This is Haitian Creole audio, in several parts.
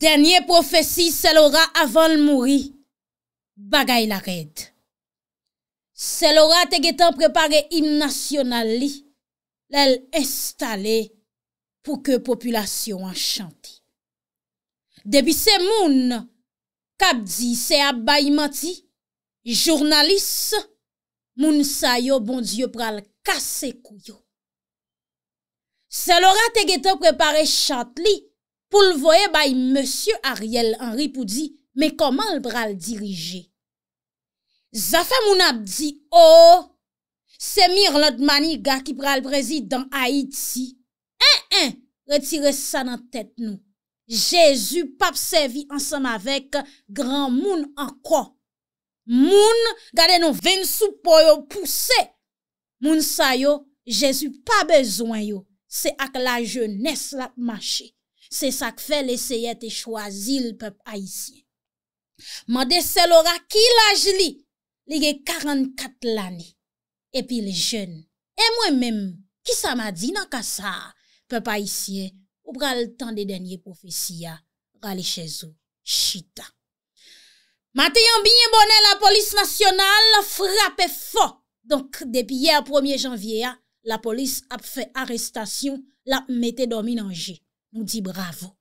Dernye profesi sel ora avan l mouri, bagay la red. Sel ora tegetan prepare imnasyonal li, l el estale pou ke populasyon an chanti. Debi se moun, kabdi se abay mati, jurnalis moun sayo bondye pral kase kuyo. Sel ora tegetan prepare chant li, pou l voye bay Monsie Ariel Henry Poudi, me koman l pral dirije? Zafa moun ap di, oh, se mir lot mani ga ki pral prezi dan Haiti, en en, retire sa nan tet nou. Jezu pap se vi ansam avek, gran moun anko. Moun gade nou ven sou po yo pouse. Moun sayo, Jezu pa bezwen yo, se ak la jeunesse la mwache. Se sak fe leseye te chwazi l pep Aisyen. Ma dese lora ki laj li, li ge 44 l ane, epi l jen. E mwen menm, ki sa ma di nan ka sa, pep Aisyen, pou pral tan de denye profesi ya, prali chezou, chita. Matiyan binye bonen la polis nasyonal, frape fok. Donk, depi ye a 1 janvye ya, la polis ap fe arestasyon, la mette domi nan je. Mou di bravo.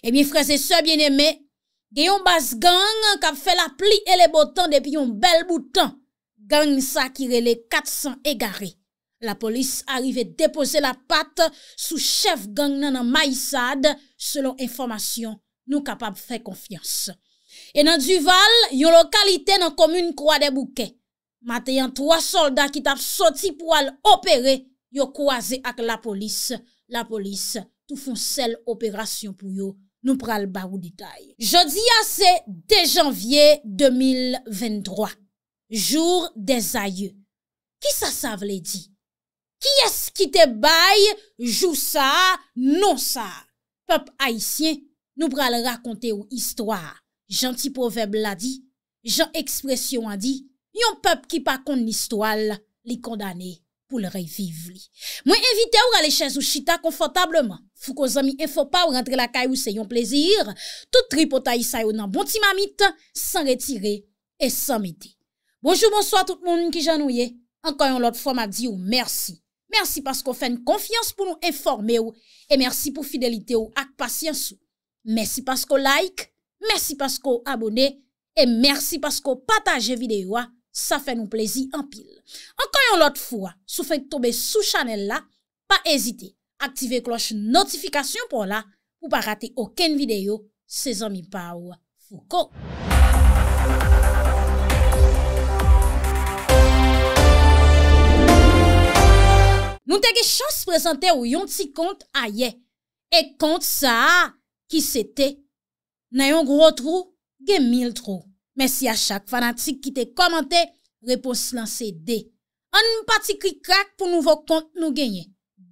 E eh mi freze se bien eme, gen yon bas gang kap fe la pli e le botan depi yon bel boutan. Gang sa ki rele 400 e gare. La polis arrive depose la pat sou chef gang nan an maizad, selon informasyon nou kap ap fe konfians. E nan Duval, yon lokalite nan komune kwa de bouke. Mat e yon 3 soldat ki tap soti pou al opere, yon kwa ze ak la polis. La polis. Tou fon sel operasyon pou yo, nou pral ba ou ditay. Jodi a se de janvye 2023, jour de zay yo. Ki sa sav le di? Ki es ki te bay, jou sa, nou sa? Pep aisyen, nou pral rakonte ou istwa. Janti poveb la di, jan ekspresyon a di, yon pep ki pa konde nistwal li kondane. pou l rey viv li. Mwen evite ou gale chèz ou chita konfotableman. Fou ko zan mi enfo pa ou rentre la kay ou se yon plezir. Tout tri pota yi say ou nan bonti mamit, san retire et san me de. Bonjou, bonsoi tout moun yon ki jan ou ye. Ankayon lot fòm a di ou mersi. Mersi paskou fèn konfians pou nou enforme ou. E mersi pou fidelite ou ak pasyans ou. Mersi paskou like. Mersi paskou abone. E mersi paskou pataje videyo a. Sa fè nou plezi anpil. Ankanyon lot fwa, sou fèk tobe sou chanel la, pa ezite, aktive kloche notifikasyon pou la, pou pa rate oken videyo se zanmi pa ou fouko. Nou te ge chans prezante ou yon ti kont a ye, e kont sa ki se te, nan yon gro trou, gen mil trou. Men si a chak fanatik ki te komante, repons lan se de. An nou pati kri krak pou nou vok kont nou genye.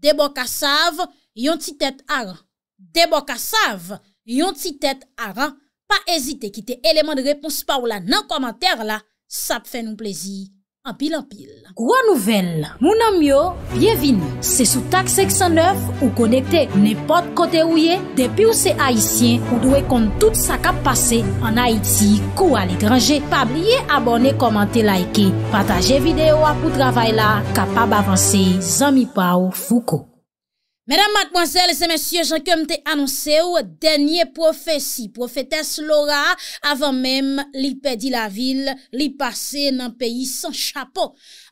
De bok a sav, yon ti tet a ran. De bok a sav, yon ti tet a ran. Pa ezite ki te eleman de repons pa ou la nan komante la, sap fe nou plezi. Anpil, anpil. Kwa nouvel, mounan myo, bienvin. Se sou tak 609 ou konekte nepot kote ouye, depi ou se Haitien ou dwe kont tout sa kap pase an Haiti kou alekranje. Pabliye abone, komante, laike, pataje videyo apou travay la, kapab avanse, zami pa ou fuko. Mèdam matmwansèl, se mèsyè jan kem te anonsè ou, denye profesi, profetès lora avan mèm li pedi la vil, li pase nan peyi san chapo.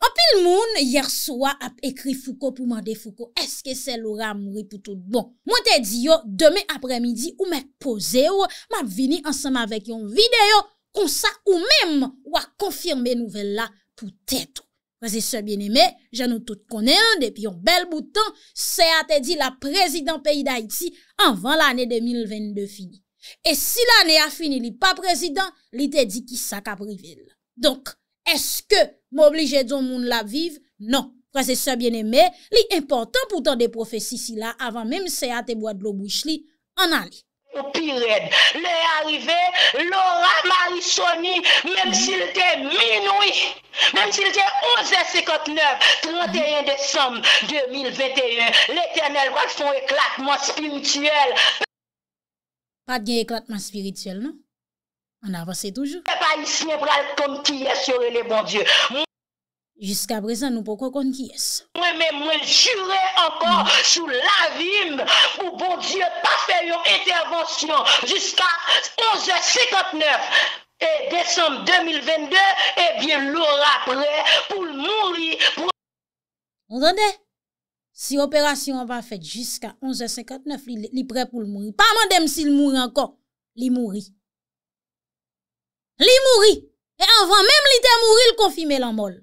An pil moun, yerswa ap ekri fouko pou mande fouko, eske se lora mwri pou tout bon. Mwen te di yo, deme apremidi ou mèk pose ou, mwen ap vini ansama avèk yon videyo, konsa ou mèm wak konfirme nouvel la pou tèt ou. Kwa se se byen eme, jan nou tout konen an, depi yon bel boutan, se ate di la prezidant peyi da iti anvan l'ane 2022 fini. E si l'ane a fini li pa prezidant, li te di ki sa ka privil. Donk, eske m'oblije don moun la viv? Non. Kwa se se byen eme, li importan poutan de profesi si la avan menm se ate bwa dlo bwish li anan li. Le arrivé, Laura Marisoni, mèm s'il tè minoui, mèm s'il tè 11.59, 31 décembre 2021, l'éternel vwak son eklatman spirituel. Pat gen eklatman spirituel, nan? An avose toujou. Pè pa ismè vwak kom ti yè sure le bon dieu. Jiska brezan nou pou kon kon ki es. Mwen mwen mwen jure ankon sou la vim pou bon diyo pa fè yon intervansyon jiska 11.59 e eh et december 2022 ebyen loura prè pou l mouri. Ondande, si operasyon an pa fè jiska 11.59 li prè pou l mouri. Pa man dem si l mouri ankon, li mouri. Li mouri, e anvan mwen mwen lite mouri l konfime lan mol.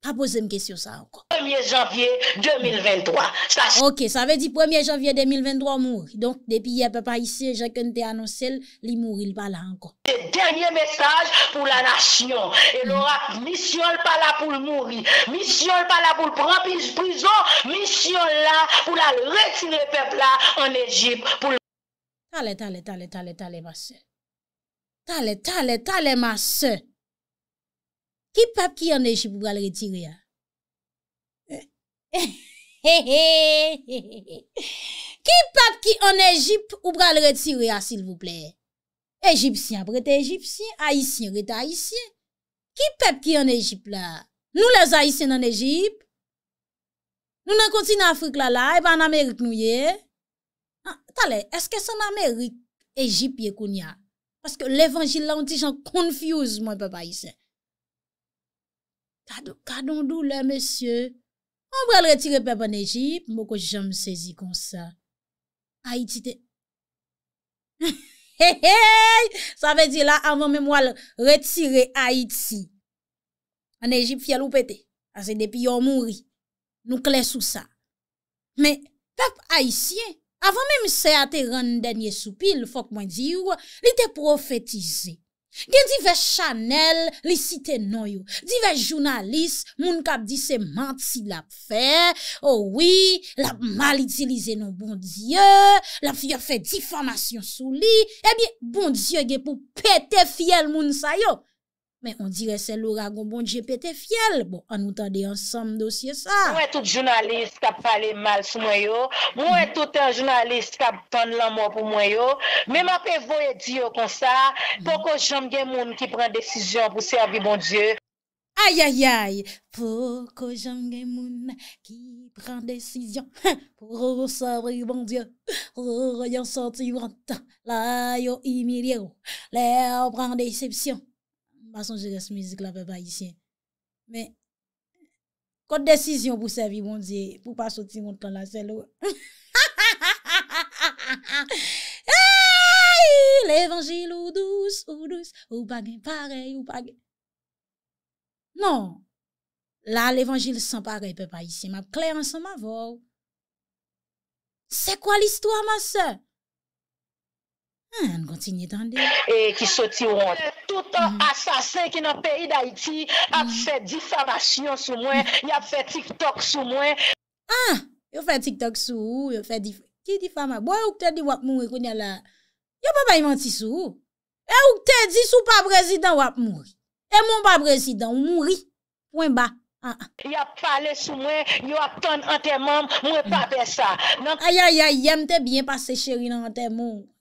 Pa pose m kesyo sa anko. Premier janvier 2023. Ok, sa ve di premier janvier 2023 mouri. Donk, depi ye pe pa isi, jè kente anonsel, li mouri l pala anko. De denye mesaj pou la nasyon. El ora, misyon l pala pou l mouri. Misyon l pala pou l prampis brison. Misyon l la pou l al retine pepla an Egypt pou l mouri. Tale tale tale tale tale mase. Tale tale tale mase. Ki pep ki an Ejip ou bral retiri ya? Ki pep ki an Ejip ou bral retiri ya, s'il vous plè? Ejipsyen bret Ejipsyen, Aisyen bret Aisyen. Ki pep ki an Ejip la? Nou les Aisyen an Ejip? Nou nan kontine Afrik la la, e ba an Amerik nou ye? Ah, tale, eske san Amerik Ejip ye koun ya? Paske lev anjil la, onti jan konfiyouz mwen pep Aisyen. Kadon dou la, monsye, moun prel retire pep an Egypt, moun ko jom sezi kon sa. Haiti te... He he he, sa ve di la avon mem wale retire Haiti. An Egypt fyal ou pete, ase depi yon moun ri, nou kles ou sa. Me pep Haitien, avon mem se ate rande nye soupil, fok mwen di yon, li te profetize. Gen di ve Chanel li site nou yo, di ve jounalist moun kap di se manti la fe, owi, oh la mal itilize nou bon Diyo, la fiyo fe diformasyon sou li, ebi eh bon Diyo ge pou pete fiyel moun sayo. Men, on dire se loura goun bon diye pete fiel. Bon, an nou tande yon sam dosye sa. Mwen tout jounalist kap pale mal sou mwen yo. Mwen mm-hmm. tout jounalist kap ton laman pou mwen yo. Men, ma pe voye diyo konsa. Mm-hmm. Poko jom gen moun ki pren desisyon pou servi bon diye. Ay, ay, ay. Poko jom gen moun ki pren desisyon pou servi bon diye. Poko jom gen moun ki pren desisyon pou servi bon diye. Ma san jire se mizik la pe pa yisyen. Men, kote desisyon pou sevi bon diye pou pa soti montan la selo. Eyyy, l'evangil ou douz, ou douz, ou bagay, parey, ou bagay. Non, la l'evangil san parey pe pa yisyen. Ma kleyan san ma vò. Se kwa l'istwa ma se? An, ah, kontinye tan de. E, ki soti wot. Touto mm-hmm. asasen ki nan peyi da iti ap se mm-hmm. difamasyon sou mwen, yap mm-hmm. se tiktok sou mwen. An, yo fe tiktok sou, yo fe difamasyon. Bo, yo ouk te di wap mwen koun yala. Yo pa bay manti sou. Yo ouk te di sou pa prezident wap mwen. E mwen pa prezident, mwen moun ri. Mwen ba. Yap pale sou mwen, yo ap ton ante moun, mwen pa be sa. Aya, aya, aya, mwen te byen pase cheri nan ante moun.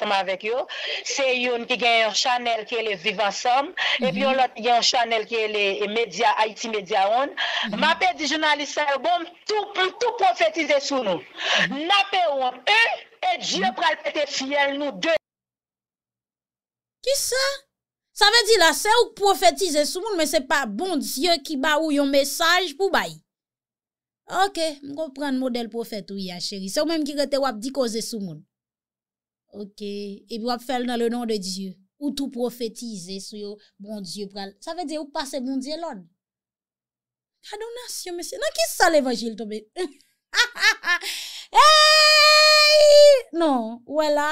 Se mhm. mhm. bon, mhm. bon yon ki gen yon chanel ki e le vivan som, e pi yon lot ki gen yon chanel ki e le media, Haiti media yon. Ma pe di jounaliste yon bom, tou profetize sou nou. Ma pe yon, yon et diyo pral pete fiel nou de. Ki sa? Sa ve di la, se ou profetize sou moun, men se pa bon diyo ki ba ou yon mesaj pou bayi. Ok, m kon pren model profet ou ya cheri, se ou menm ki rete wap di koze sou moun. Ok, e bo ap fel nan le nan de Diyo. Ou tou profetize sou yo, bon Diyo pral. Sa ve bon non, non. de ou pa se bon Diyo lon? Adonasyon, mesye. Nan kis sa levajil tobe? Ha ha ha! Eyyy! Non, ou ela,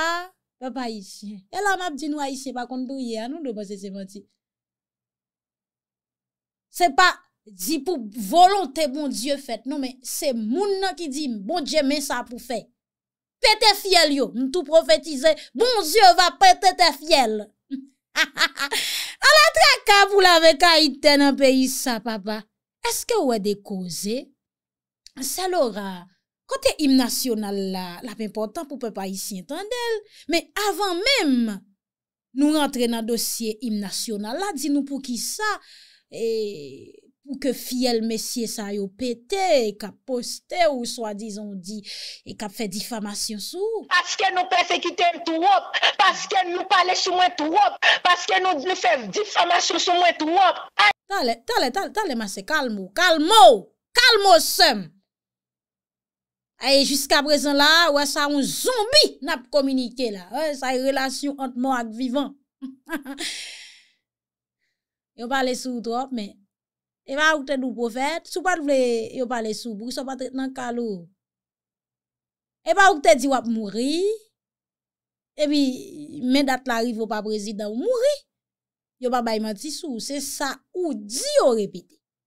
va pa isye. Ela map di nou a isye, bakon tou ye, anou do pa se se vante. Se pa, di pou volonte bon Diyo fet, nan men, se moun nan ki di, bon Diyo men sa pou fe. Pe te fiel yo, nou tou profetize, bon zyo va pe te te fiel. A la traka pou la veka ite nan pe isa, papa. Eske ou e de koze? Sa lora, kote imnasyonal la, la pe important pou pe pa isi enten del. Me avan menm nou rentre nan dosye imnasyonal la, di nou pou ki sa, e... Ou ke fiel mesye sa yo pete, e ka poste ou swa dizon di, e ka fe difamasyon sou. Aske nou persekite m tou wop, aske nou pale sou mwen tou wop, aske nou fe difamasyon sou mwen tou wop. Tale, tale, tale, tale, mas se kalmou, kalmou, kalmou sem. E, jiska brezon la, wè sa un zumbi nap komunike la. E, sa yon relasyon ant mwen ak vivan. Yo pale sou tou wop, E pa ouk te nou profet, sou pa nou vle yo pale soubou, sou pa tretenan kalou. E pa ouk te di wap mouri, e pi men dat la rivo pa prezident mouri, yo pa bayman ti sou, se sa ou di yo repiti.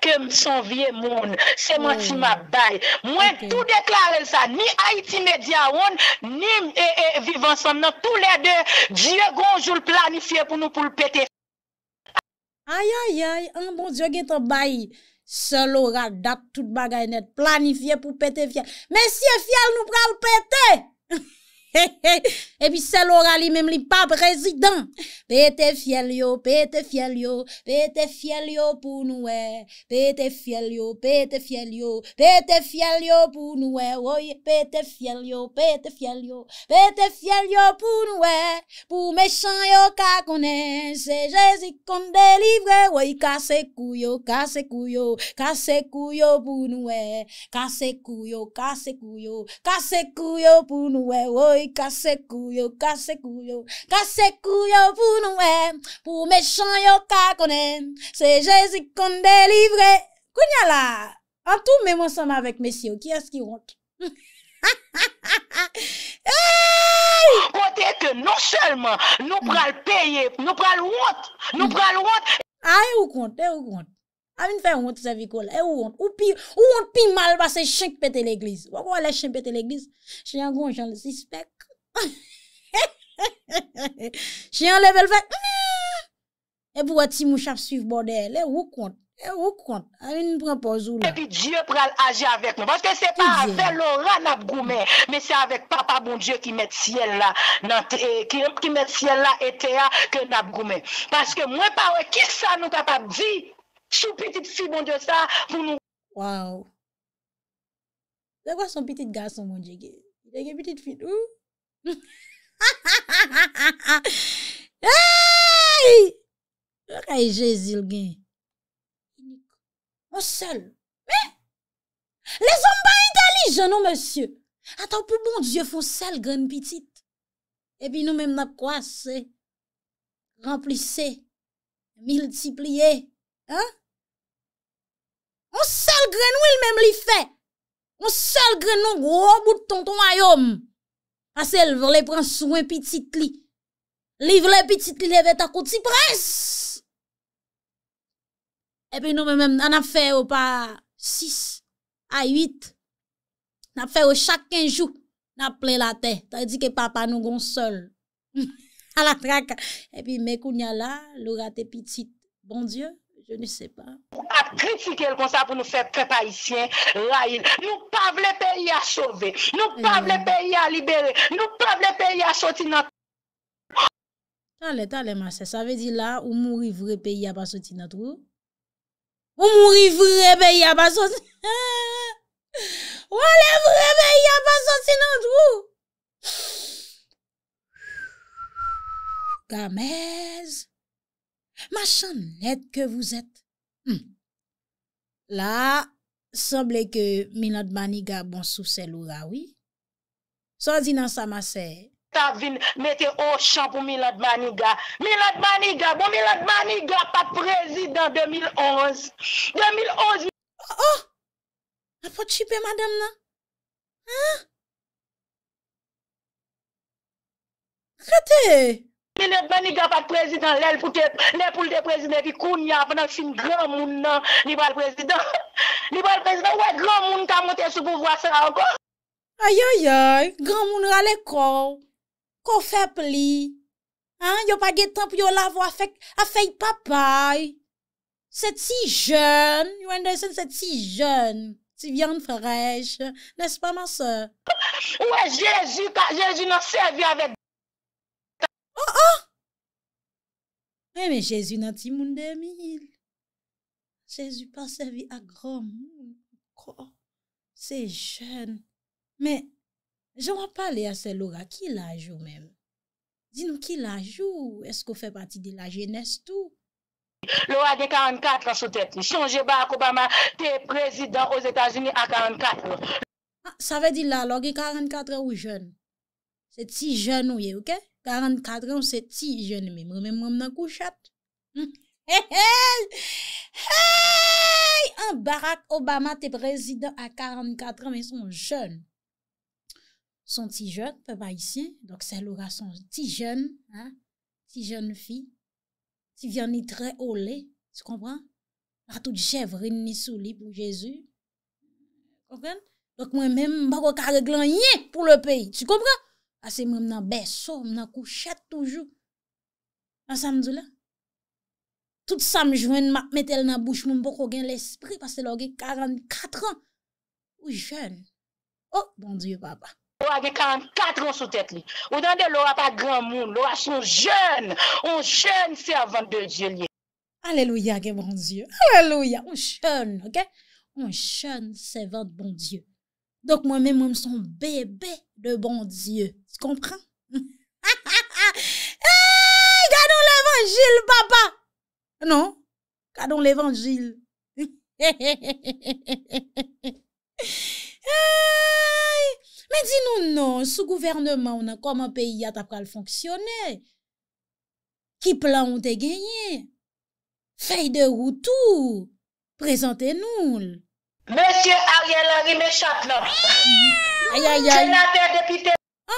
Kèm son vie moun, seman ti ma bay. Mwen tou deklarel sa, ni Haiti Mediawon, ni E.E. Vivansam nan, tou le de, diye gonjou l planifiye pou nou pou l pete. Ay ay ay, an bon diye gen ton bay, selo radak tout bagay net, planifiye pou pete fiyal. Men si fiyal nou pral pete! et puis c'est l'oral lui même lui pas président pété fiel yo pété fiel yo pété fiel yo pour nous pété fiel yo pété fiel yo pété fiel yo pour nous Oui, pété fiel yo pété fiel yo pété fiel yo pour nous pour méchant yo ka Jésus qu'on délivre Oui, casse couyo casse couyo casse couyo pour nous casse couyo casse couyo casse couyo pour nous Kase kouyo, kase kouyo, kase kouyo pou nou em, pou mechanyo ka konen, se jezi kon delivre. Kounya la, an tou mè monsan avèk mesiyo, ki as ki wote. Potè ke nou selman, nou pral peye, nou pral wote, nou pral wote. A, e wote, e wote. Avine fè yon mwote sa viko la. Avine yon pi mal bas se chenk pète l'eglis. Wak wale chenk pète l'eglis. Che yon gwen, che yon zispek. Che yon leve l'fèk. E pou wati mw chaf suiv bode. Avine yon prèpozou la. E pi Diyo pral age avèk nou. Paske se pa avèk lora nabgroumen. Me se avèk papa bon Diyo ki met siel la. Ki met siel la etea ke nabgroumen. Paske mwen parwe kis sa nou kapap di? Chou petit fi, non, bon dieu, sa, pou nou... Waw. Zè kwa son petit ga son, bon dieu ge? Je ge petit fi, ou? Ha ha ha ha ha ha! Hey! Kwa yon jè zil gen? Moun sel. Mè? Le zon ba yon dalijan nou, monsye? Atan pou, bon dieu, foun sel, gwen petit. E bi nou mèm nap kwa, se. Remplise. Miltiplye. Mon sel grenou il mèm li fè. Mon sel grenou, gro bout tonton ayom. Ase, l vre le pren souen pitit li. Li vre le pitit li eh eh le vè ta koti pres. E pi nou mèm mèm, nan ap fè ou pa 6 a 8. Nan ap fè ou chak 5 jou, nan ap plè la tè. Ta di ke papa nou gon sol. A la traka. E pi mè kou nya la, lou rate pitit. Bon dieu. Je ne se pa. Ou aprifike l konsa pou nou fe prepa isyen, ra il, nou pav le peyi a sove, nou pav le mm. peyi a libere, nou pav le peyi a soti natrou. Tale, tale, mase, sa ve di la, ou mouri vre peyi a pa soti natrou? Ou mouri vre peyi a pa soti... Ou ale vre peyi a pa soti natrou? Kamez! Machan net ke vou zet. Hmm. La, sable ke Milad Maniga bon sou selou la, oui? Sò zi nan sa ma se. Tavin mete o chan pou Milad Maniga. Milad Maniga, bon Milad Maniga, pa prezident 2011. 2011. Oh, oh! apot chipe madame nan? Ha? Krate e? Krate e? Ni le peni gwa pa prezident lèl pou te prezident ki koun ya pwennak sin gran moun nan li bal prezident. Li bal prezident, wè gran moun ta montè sou pou vwa sa anko. A yo yo, gran moun rale kon. Ko fe pli? An, yo pa getan pou yo lavo a fey papay. Se ti jen, yo enden sen se ti jen. Ti vyan frej. Nes pa man se? Wè Jezu, ka Jezu nan servi avèk. Mè jèzou nan ti moun demil, jèzou pa sèvi a grò moun, kò, sè jèn. Mè, jèwa pale a sè lora ki lajou mèm, di nou ki lajou, eskou fè pati di la jènestou? Lora de 44 sou tèt, chanje ba a koubama te prezidant oz etajini a 44. Sa ve di la, lora de 44 ou jèn? Se ti jèn ou ye, ouke? Karan katran se ti jen mi. Mwen mwen mwen mwen kouchat. He he. He. An barak Obama te prezident a karan katran. Men son jen. Son ti jen. Fè va isi. Dok sel ora son ti jen. Ti jen fi. Ti vyan ni tre ole. Ti kompran. A tout chevrin ni sou li pou Jezu. Kompran. Dok mwen mwen mwen mwen kakar de glan yen pou le peyi. Ti kompran. Ase mè mè nan beso, mè nan kouchet toujou. An sam djou lè? Tout sam jwen mè tel nan bouch mè mpoko gen l'esprit. Pase lò ge 44 an. Ou jen. O, oh, bon diyo baba. Ou a ge 44 an sou tèt li. Ou dande lò a pa gran moun. Lò a sou jen. Ou jen servan de diyo li. Aleluya gen bon diyo. Aleluya. Ou jen, ok? Ou jen servan de bon diyo. Dok mè mè mè mè son bebe de bon diyo. kompran. Eyyy, kadon l'evangil, baba. Non, kadon l'evangil. Eyyy, me di nou nou, sou gouvernement, ou nan koman peyi ya tapkal fonksyonè. Ki plan ou te genye? Fey de woutou? Prezante nou. Monsiè Ariel Arimèchak, non. Aya ya ya ya.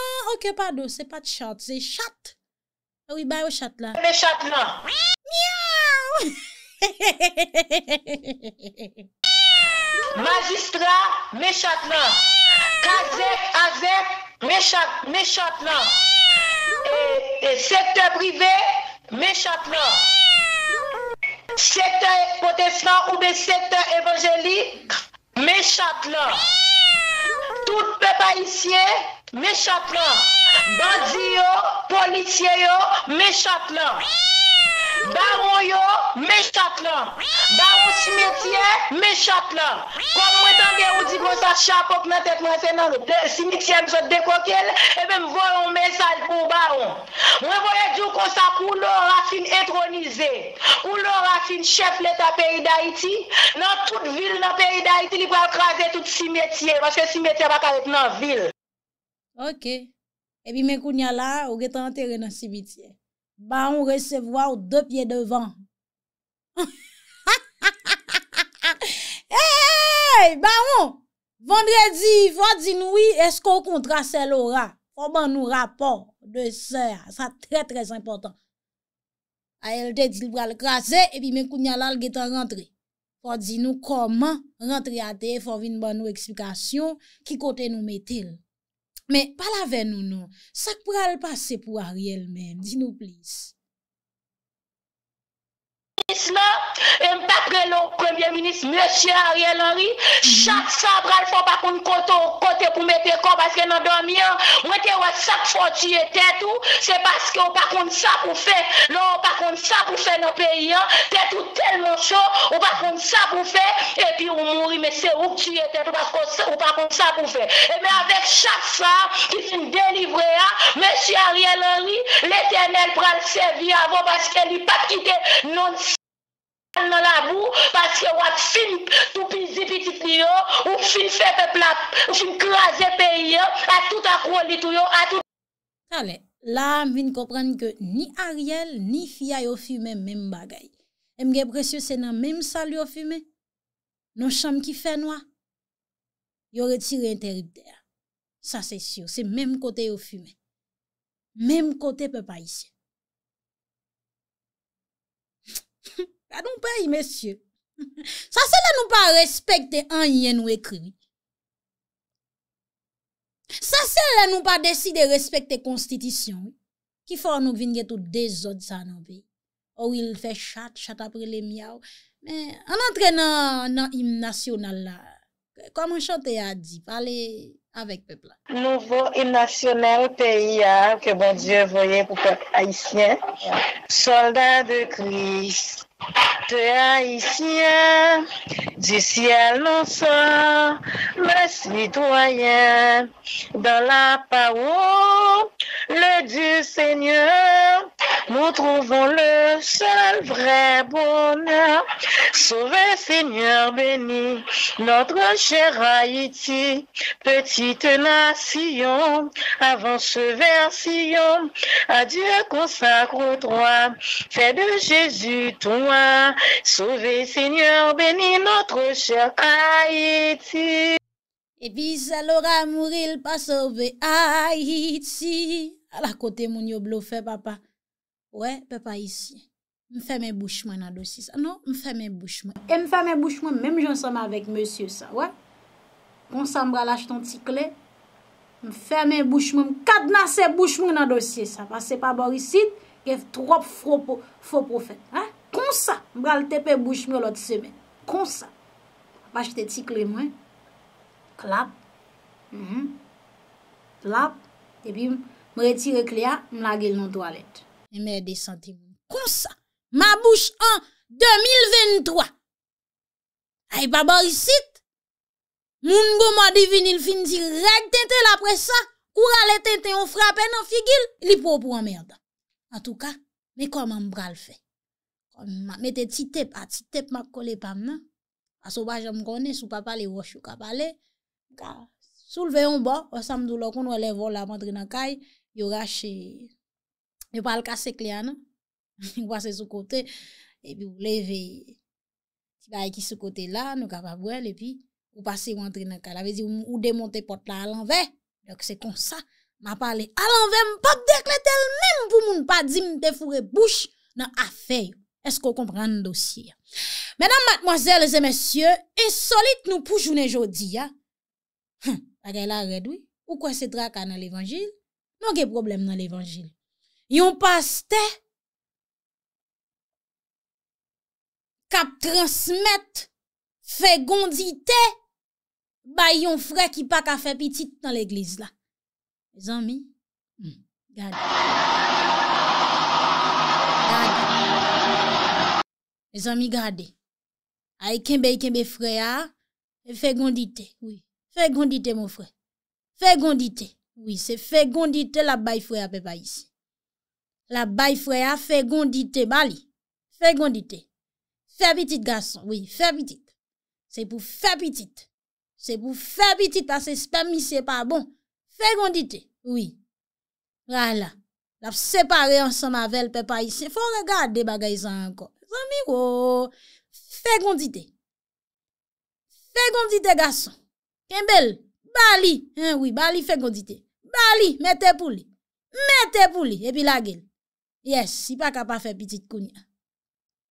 Ah, ok, pardon, se pa t'chat. Se chat. Ah non. Ou i bay ou chat la. Me chat la. Majistra, me chat la. Kazek, azek, me chat la. Sèkter brivé, me chat la. Sèkter potesman ou bè sèkter evangélik, me chat la. Non. Tout pe pa isye... Meshat lan. Bandi yo, politye yo, meshat lan. Baron yo, meshat lan. Baron simetye, meshat lan. Kon mwen tanke ou di kwa sa chapok nan tet mwen se nan lo simetye mwen se dekokel, ebe mwen voyon mensaj pou baron. Mwen voye djou konsap ou lo rafin etronize, ou lo rafin chef leta peyi da iti, nan tout vil nan peyi da iti li pou akraze tout simetye, paske simetye baka et nan vil. Ok, epi men kou nya la, ou ge tan teren nan simitie. Ba ou resevwa ou de pye devan. Hey, ba ou, vendredi, fwa di noui, esko kontra se lora? Fwa ban nou rapor de se, sa tre trez important. A el te dil bra l krasi, epi men kou nya la, ou ge tan rentri. Fwa di nou, koman rentri ate, fwa vin ban nou eksplikasyon, ki kote nou metil? Men, pa la ven non, nou nou, sak pou al pase pou a riel men, di nou plis. E m pa pre lò, Premier Ministre, Mèche Ariel Henry, chak sa pral fò pa koun kote pou mète kon paske nan do mi an, mète wè sak fò tuye tè tou, se paske wè pa koun sa pou fè, lò wè pa koun sa pou fè nan peyi an, tè tou telman chò, wè pa koun sa pou fè, e pi wè mouri mè se wò ki tuye tè tou paske wè pa koun sa pou fè. E mè avèk chak sa, ki fin delivre a, Mèche Ariel Henry, l'Eternel pral se vi avò paske li pa kite non sa. nan labou, paske wak fin toupizi pitit li yo, ou fin fete plap, ou fin krasye peyi yo, a tout akwoli tou yo, a tout... La, mvin kopran ke ni Ariel, ni fia yo fume, men bagay. Mge presyo senan, men sal yo fume? Non chanm ki fè noa? Yo reti reinterip der. Sa se syo, se men kote yo fume. Men kote pe pa isye. A nou pe yi mesye. Sa se le nou pa respekte an yen ou ekri. Sa se le nou pa deside respekte konstitisyon. Ki fò an nou vin getou dezod sa nan vi. Ou il fè chat, chat apre le miaw. An antre nan imnasyonal la. Koman chante ya di? Pale avèk pepla. Nouvo imnasyonal teyi ya. Ke bon diyo voye pou pep aisyen. Soldat de kris. de du ciel non sort, mes citoyens, dans la parole, le Dieu Seigneur, nous trouvons le seul vrai bonheur. Sauvé Seigneur béni, notre cher Haïti, petite nation, avance vers Sion, à Dieu consacre-toi, fais de Jésus ton Sauve seigneur beni notre chèr Haïti Epi sa lora mouri l pa sauve Haïti A la kote moun yo blofe papa Ouè, papa yisi Mfè mè bouchman nan dosye sa Non, mfè mè bouchman Mfè mè bouchman, mèm jansama avèk monsye sa, ouè Monsa mbra laj ton ti kle Mfè mè bouchman, mkad nasè bouchman nan dosye sa Pase pa borisit, kev trop fò profèt, ouè Kon sa, mbra l tepe bouch mre lot semen. Kon sa. A pa jte ti kle mwen. Klap. Klap. E pi m re ti re kle a, m lage l nan toalet. E merde, sante moun. Kon sa. Ma bouch an 2023. Ay babar isit. Moun goma devini l fin di reg tentel apre sa. Kura le tentel, ou frape nan figil. Li pou pou ammerda. An tou ka, me koman mbra l fe. Mete ti tep, a ah, ti tep map kole pam nan. Aso ba jom konen, sou pa pale wosh ou ka pale. Ka souleve yon bo, osam dou lo kon la vola mandri nan kay, yo rache, yo pal kase klia hein, nan. Yon wase sou kote, puis ou leve, ti baye ki sou kote la, nou ka pa bwel, epi ou pase yon mandri nan kay. La vezi ou, ou demonte pot la alanve, dok se kon sa. Ma pale alanve, mpap dekle tel même pou moun pa di mte fure bouche nan afey. Esko komprende dosye ya? Mèdam matmozèl, zè mèsyè, e solit nou poujounen jodi ya? Ha, pa gè la redoui, ou kwa se dra ka nan l'évangil, nou gè problem nan l'évangil. Yon paste, kap transmèt, fe gondite, ba yon fre ki pa ka fe pitit nan l'egliz la. Zanmi? Hmm, gade. E zan mi gade. A e kembe, e kembe freya. E ah. fe gondite. Fe gondite mon frey. Fe gondite. Se fe gondite la bay freya pe pa yisi. La bay freya ah, fe gondite bali. Fe gondite. Fe pitit gason. Se pou fe pitit. Se pou fe pitit. Se pou fe pitit ase spermi se pa bon. Fe gondite. Oui. La separe ansan mavel pe pa yisi. Se fon gade bagay zan anko. fe gondite. Fe gondite gason. Kembel, bali. Bali fe gondite. Bali, me te pouli. Me te pouli. E pi la gel. Yes, si pa kap a fe piti kounya.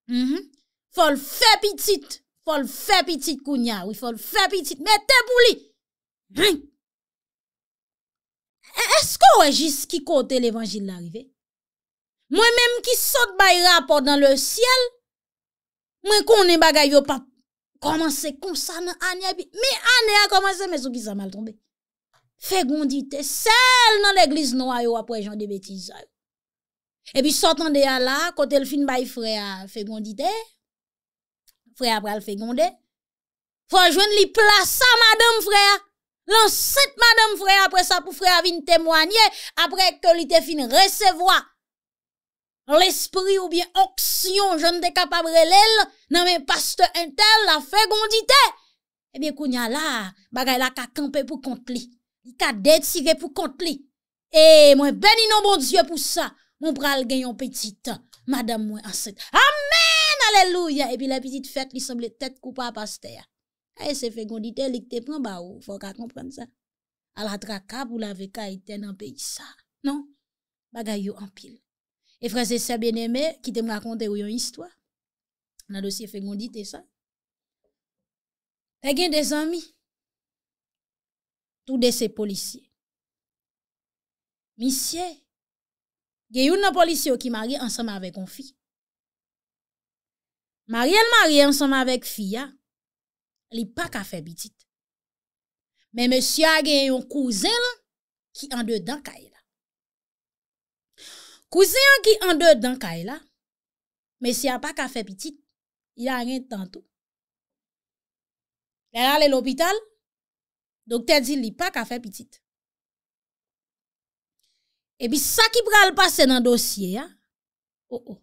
Fol mm-hmm. fe piti. Fol fe piti kounya. Fol fe piti. Me te pouli. Esko we jis ki kote l'evangil nanrive? Mwen menm ki sot bayra pou nan le e-, siel Mwen konen bagay yo pa komanse kon sa nan anye api. Mi anye a komanse, mwen sou ki sa mal tombe. Fegondite, sel nan l'eglise nou ayo apre jan de betize. E pi sotan de ya la, kote l fin bayi freya fegondite. Freya apre al fegondite. Fwa jwen li plasa madame freya. Lan set madame freya apre sa pou freya vin temwanye. Apre ke li te fin resevoa. l'espri oubyen oksyon, jen de kapabre lèl, nan men paste inter la fe gondite. Ebyen eh kou nyan la, bagay la ka kampe pou kont li, ka detire pou kont li. E, mwen non, benin an bon zye pou sa, mwen pral gen yon petite, madame mwen anset. Amen, aleluya! E pi la petite fet li sem le tet koupa paste ya. E se fe gondite lik te pran, ba ou, fok a kompran sa. A la draka pou la veka iten an pe di sa. Nan, bagay yo an pil. E frase se ben eme ki te m lakonte ou yon histwa. Nan dosye fe gondite sa. Fè gen de zami. Tout de se polisye. Misye. Gen yon polisye ou ki mari ansama avek yon fi. Mari el mari ansama avek fi ya. Li pa ka fe bitit. Men mè sya gen yon kouzen ki an de dan kaya. Kouzen yon ki an de dan ka e la, me si a pa ka fe pitit, yon yon tan tou. Lè alè l'opital, dokte di li pa ka fe pitit. Ebi sa ki pral pase nan dosye ya, o oh, o, oh.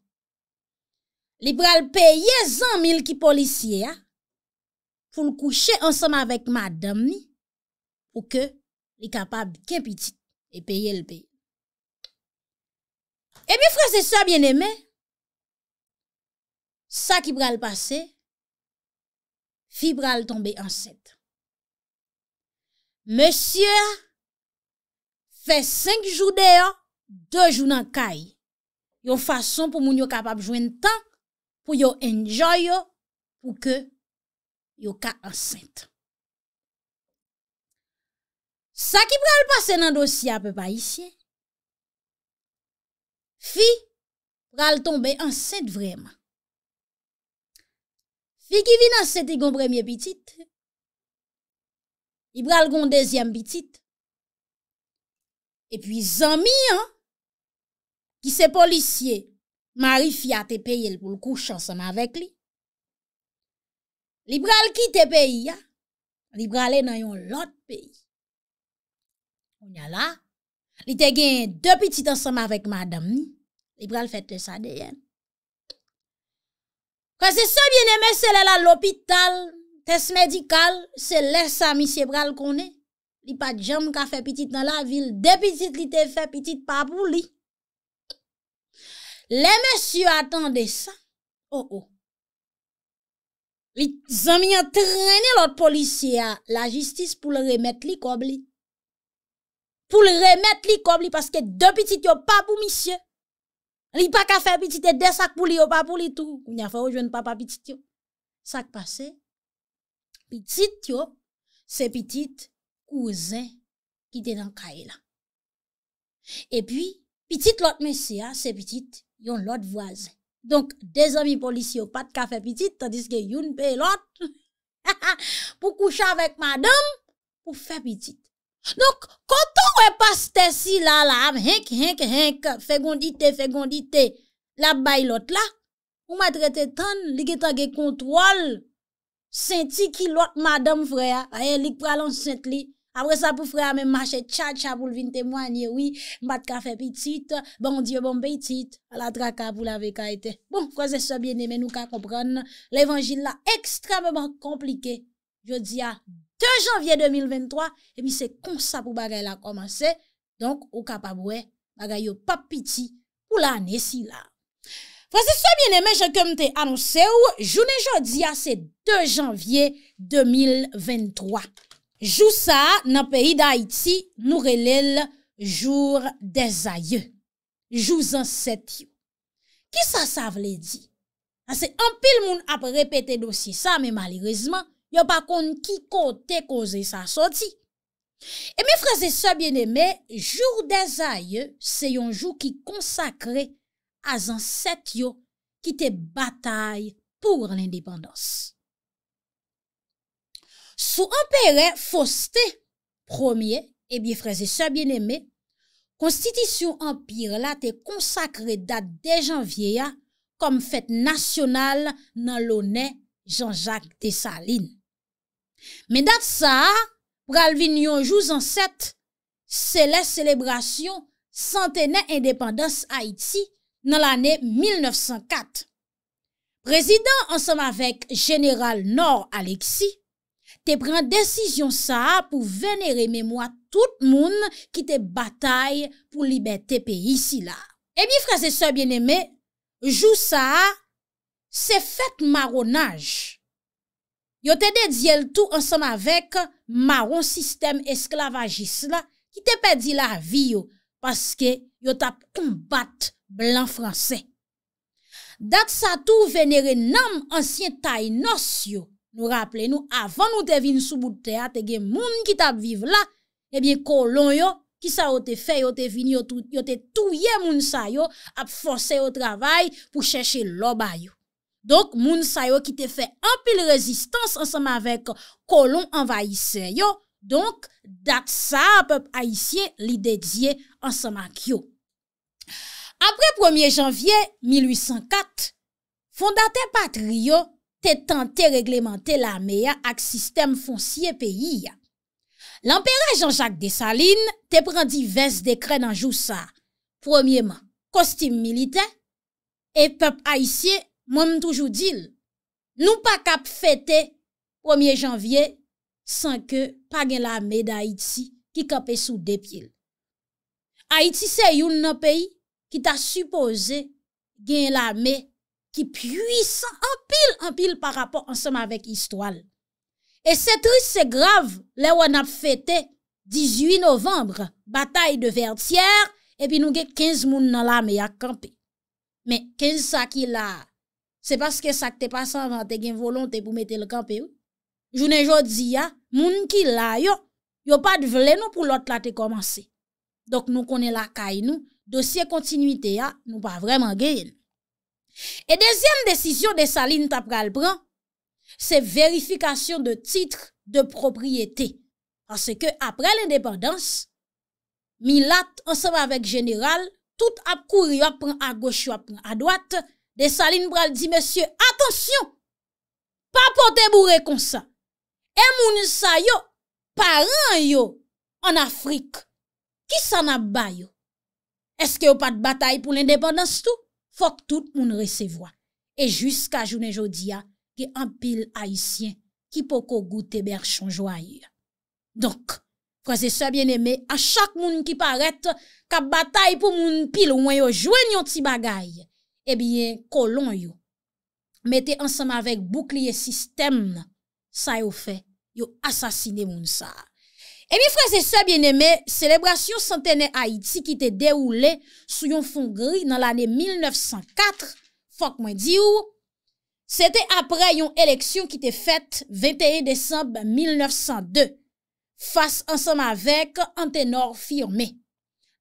li pral peye zan mil ki polisye ya, foun kouche ansanm avèk madame ni, pou ke li kapab gen pitit e peye l peye. E mi fwese sa byen eme, sa ki pral pase, fi pral tombe anset. Monsie, fe 5 jou deyo, 2 jou nan kay, yo fason pou moun yo kapab jwen tan, pou yo enjoy yo, pou ke yo ka anset. Sa ki pral pase nan dosi apè pa isye, Fi pral tombe anset vreman. Fi ki vi naset i gon premye bitit. Li pral gon dezyem bitit. E pwi zanmi an, ki se polisye, mari fya te peye l pou l kouch ansanman vek li. Li pral ki te peye a, li pral e nan yon lot peye. Onya la, li te gen de pitit ansanman vek madam ni. Li pral fète sa deyen. Kwa se se biene mè se lè la l'opital, tes medikal, se lè sa misye pral konè, li pa djem ka fè pitit nan la vil, de pitit li te fè pitit pa pou li. Le mè syo atende sa, o oh, o, oh. li zan mi an trene lòt polisye a la jistis pou lè remèt li kob li. Pou lè remèt li kob li paske de pitit yo pa pou misye. Li pa ka fe pitite de sak pou li yo pa pou li tou. Kou nyafo yo jwen papa pitite yo. Sak pase. Pitite yo se pitite kouzen ki de nan ka e la. E pi pitite lot men se ya se pitite yon lot voazen. Donk de zami polis yo pat ka fe pitite tandis ke yon pe lot. Po kouche avèk madam pou fe pitite. Donk, konton wè pa stè si la, la, hènk, hènk, hènk, fè gondite, fè gondite, la bay lot la, pou mè trè tè tan, li gè tan gè kontrol, senti ki lot madame frè a, aè, li pralans sent li, apre sa pou frè a mè mache tcha tcha pou l'vin tè mwenye, wè, mbè tka fè pè tit, bon diyo bon bè tit, la draka pou la vè ka etè. Bon, kwa zè sò bè nè, mè nou ka kompran, lè evanjil la ekstremèman komplike, yo diya bè. 2 janvye 2023, e mi se konsa pou bagay la komanse. Donk, ou kapabwe, bagay yo papiti pou la anesi la. Fransi, se mwen eme, jen kem te anonse ou, jounen jodi a se 2 janvye 2023. Jou sa, nan peyi da iti, nou relel, joun desay yo. Jou zan set yo. Ki sa sa vle di? Se an ah, pil moun ap repete dosi sa, men malirizman, Yo pa kon ki kote koze sa soti. E mi freze se bieneme, jour de zaye se yon jou ki konsakre a zan set yo ki te batay pou an indipendans. Sou anpere foste, promye, e mi freze se bieneme, konstitisyon anpire la te konsakre dat de janvyeya kom fet nasyonal nan lonen janjak de salin. Men dat sa, pralvin yon jou zan set, se le selebrasyon santene indepandans Haiti nan l ane 1904. Prezident ansam avek General Nor Alexi, te pren desisyon sa pou venere memwa tout moun ki te batay pou libe te pe isi la. E eh mi fraze sa bieneme, jou sa se fet maronaj. Yo te dedye l tou ansan avek maron sistem esklavagis la ki te pedi la vi yo paske yo tap kombat blan franse. Dat sa tou venere nam ansyen tay nos yo. Mou rapple nou avan ou te vin souboutea te gen moun ki tap viv la ebyen kolon yo ki sa ou te fe yo te vin yo te touye moun sa yo ap fonse yo travay pou cheshe loba yo. Donk moun sayo ki te fe empil rezistans anseman vek kolon anvayiseyo. Donk dat sa pep Aisyen li dedye anseman kyo. Apre 1 janvye 1804, fondate patrio te tante reglemente la mea ak sistem fonciye peyi. L'ampere Jean-Jacques de Saline te pren divers dekren anjou sa. Mwen mwen toujou dil, nou pa kap fete 1 janvye san ke pa gen la me da Haiti ki kape sou depil. Haiti se youn nan peyi ki ta supose gen la me ki pwis anpil anpil par rapport ansem avèk histwal. E se tris se grav le wan ap fete 18 novembre, batay de vertier, e pi nou gen 15 moun nan la me ya kampe. se paske sak te pasan vante gen volon te pou mette l kanpe ou. Jounen jodi ya, moun ki la yo, yo pa de vle nou pou lot la te komanse. Dok nou konen la kay nou, dosye kontinuité ya, nou pa vreman gen. E dezyen desisyon de salin tapral pran, se verifikasyon de titre de propriyete. Anse ke apre l indepandans, mi lat ansema vek jeneral, tout ap kouri ap pran a gosho ap pran a dwat, Desaline Bral di, Monsieur, Atensyon, pa pote mou rekonsan, e moun sa yo, paran yo, an Afrik, ki san abay yo? Eske yo pat batay pou l'independens tou? Fok tout moun resevoa, e jiska jounen jodia, ki an pil haisyen, ki poko goute berchon jwaye. Donk, kwa se se bieneme, a chak moun ki paret, ka batay pou moun pil, mwen yo jwen yon ti bagay. Ebyen eh kolon yo. Mete ansama vek boukliye sistem. Sa yo fe. Yo asasine moun sa. Ebyen fraze sa bieneme. Selebrasyon santene Haiti ki te deoule. Sou yon fon gri nan l'ane 1904. Fak mwen di ou. Se te apre yon eleksyon ki te fet. 21 Desembe 1902. Fas ansama vek antenor firme.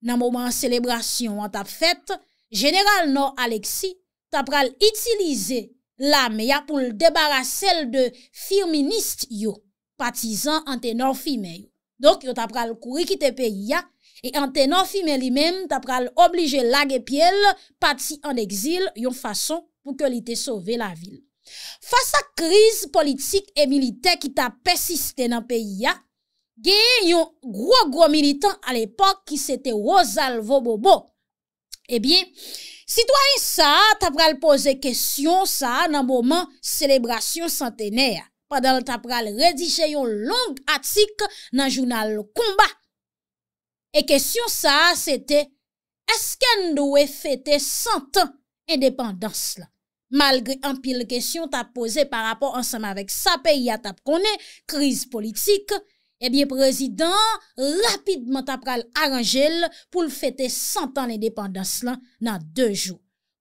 Nan mouman selebrasyon an tap fet. General No Alexi tap pral itilize la meya pou l debara sel de firminist yo patizan an tenor fimey. Donk yo tap pral kuri ki te peyi ya, e an tenor fimey li men tap pral oblije lage pyele pati an eksil yon fason pou ke li te sove la vil. Fasa kriz politik e milite ki ta pesiste nan peyi ya, geye yon gro-gro militant al epok ki se te Rosalvo Bobo, Ebyen, eh sitwoyen sa, tap pral pose kesyon sa nan mouman Selebrasyon Santenè. Padal tap pral redijè yon long atik nan jounal Konba. E kesyon sa, se te, esken nou e fete Santen indépendans la? Malgri an pil kesyon tap pose par rapport ansam avèk sa peyi ya tap konè, kriz politik, Ebyen eh prezidant, rapidman tap pral aranjel pou l fete 100 an l indepandans lan nan 2 jou.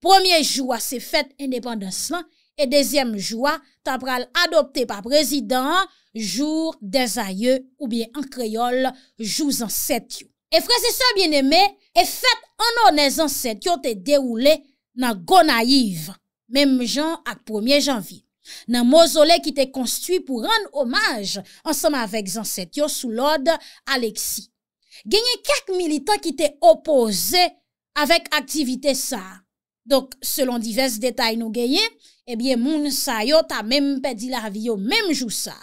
Premier jou a se fete indepandans lan, e dezyem jou a tap pral adopte pa prezidant, jou desay yo oubyen an kreyol, jou zan set yo. E frese se bieneme, e fete anone zan set yo te deroule nan go naiv, mem jan ak premier janvi. nan mozole ki te konstui pou ran omaj ansama avek zansetyo sou lode Aleksi. Genye kak militan ki te opoze avek aktivite sa. Donk, selon divers detay nou genye, ebyen eh moun sa yo ta mem pedi la viyo mem jou sa.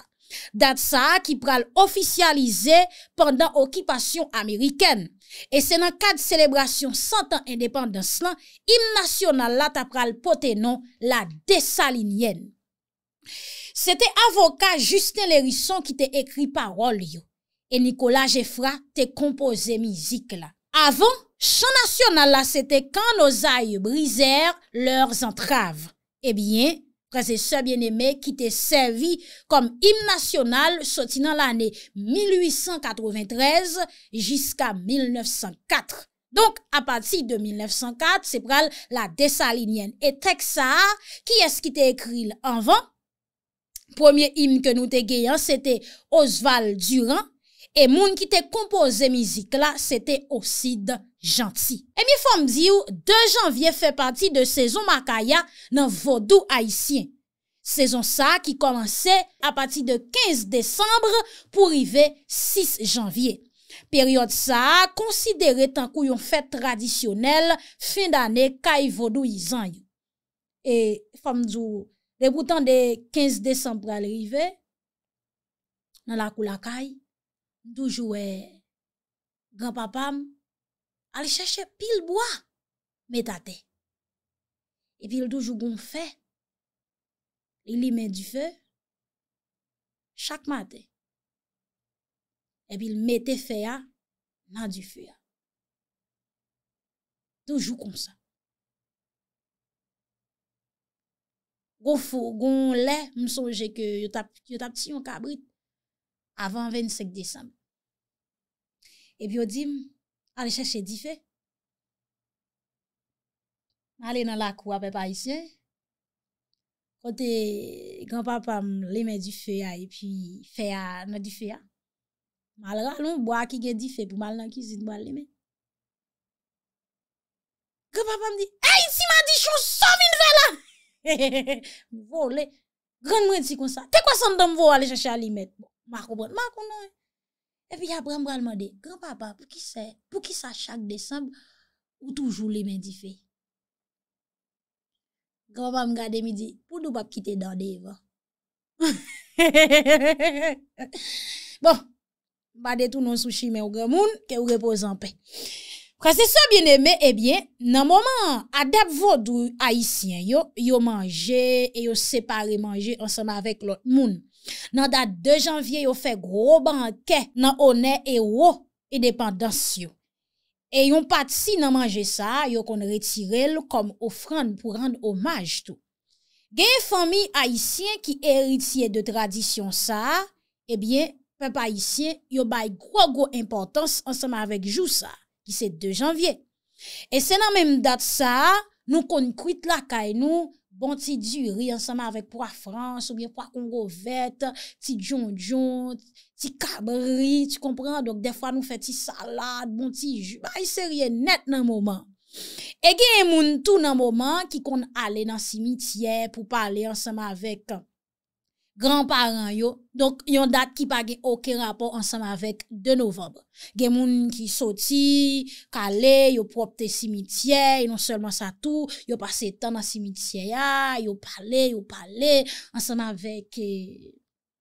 Dat sa ki pral ofisyalize pandan okipasyon Ameriken. E se nan kad celebrasyon 100 an independens lan, im nasyonal la ta pral pote non la desalin yen. Sete avoka Justin Lerisson ki te ekri parol yo. E Nikola Jeffra te kompoze mizik la. Avon, chan nasyonal la, sete kan ozay brizer lor zantrav. E eh bie, prezese bien eme ki te servi kom im nasyonal soti nan l ane 1893 jiska 1904. Donk apati de 1904, se pral la desalinyen etek sa, ki es ki te ekri l anvon, Premier imn ke nou te geyan, sete Osval Durand. E moun ki te kompose mizik la, sete Osid Jantzi. E mi fom di ou, 2 janvye fe pati de sezon makaya nan Vodou Aisyen. Sezon sa ki komanse a pati de 15 Desembre pou rive 6 Janvye. Periode sa, konsidere tankou yon fete tradisyonel fin d'ane Kay Vodou Yizany. E fom di ou... Rebutan de 15 Desembre alrive, nan la kou lakay, doujou e eh, granpapam al chèche pilboa metate. E vil doujou goun fe, li men di fe, chakmate. E vil mette fe ya nan di fe ya. Doujou kon sa. Gou fougon le, m souje ke yot ap ti yon kabrit. Avan 25 Desem. E pi ou di, alè chèche di fè. Alè nan lakou apè pa isye. Ote, granpapa m lèmè di fè ya, e pi fè ya nan di fè ya. Malè la, loun bwa ki gen di fè, pou malè nan kizit m wale lèmè. Granpapa m di, e isi ma di chou so min vè la! Mw volè Grand mwen si kon sa Te kwa san dan mw volè le chachalimè Mwa kou bon, mwa kou non E pi ya pran pran mwen de Grand papa pou ki sa chak de san Ou toujou li men di fe Grand papa mwen gade mi di Pou nou bap kite dande eva Bon Bade tout non sushi men ou grand moun Ke ou reposan pe Kwa se so byen eh eme, ebyen, nan moman, adep vodou Haitien yo, yo manje, yo separe manje ansama vek lot moun. Nan dat de janvye yo fe gro banke nan one e wo edependans yo. E yon pat si nan manje sa, yo kon retirel kom ofran pou rande omaj tou. Gen fomi Haitien ki eritiye de tradisyon sa, ebyen, eh pep Haitien yo bay gro gro importans ansama vek jou sa. Ki se 2 janvye. E se nan menm dat sa, nou kon kwit la kay nou, bon ti di ri ansama avèk pou a Frans, ou bien pou a Kongo vet, ti djon djon, ti kabri, ti kompreman. Dok defwa nou fe ti salade, bon ti ju. Ay se rie net nan mouman. E gen moun tou nan mouman ki kon ale nan simitye pou pa ale ansama avèk kan. Granparen yo, donk yon dat ki pa gen okey rapor ansan avèk 2 novem. Gen moun ki soti, kale, yo propte simitye, yon seman sa tou, yo pase tan nan simitye ya, yo pale, yo pale, ansan avèk...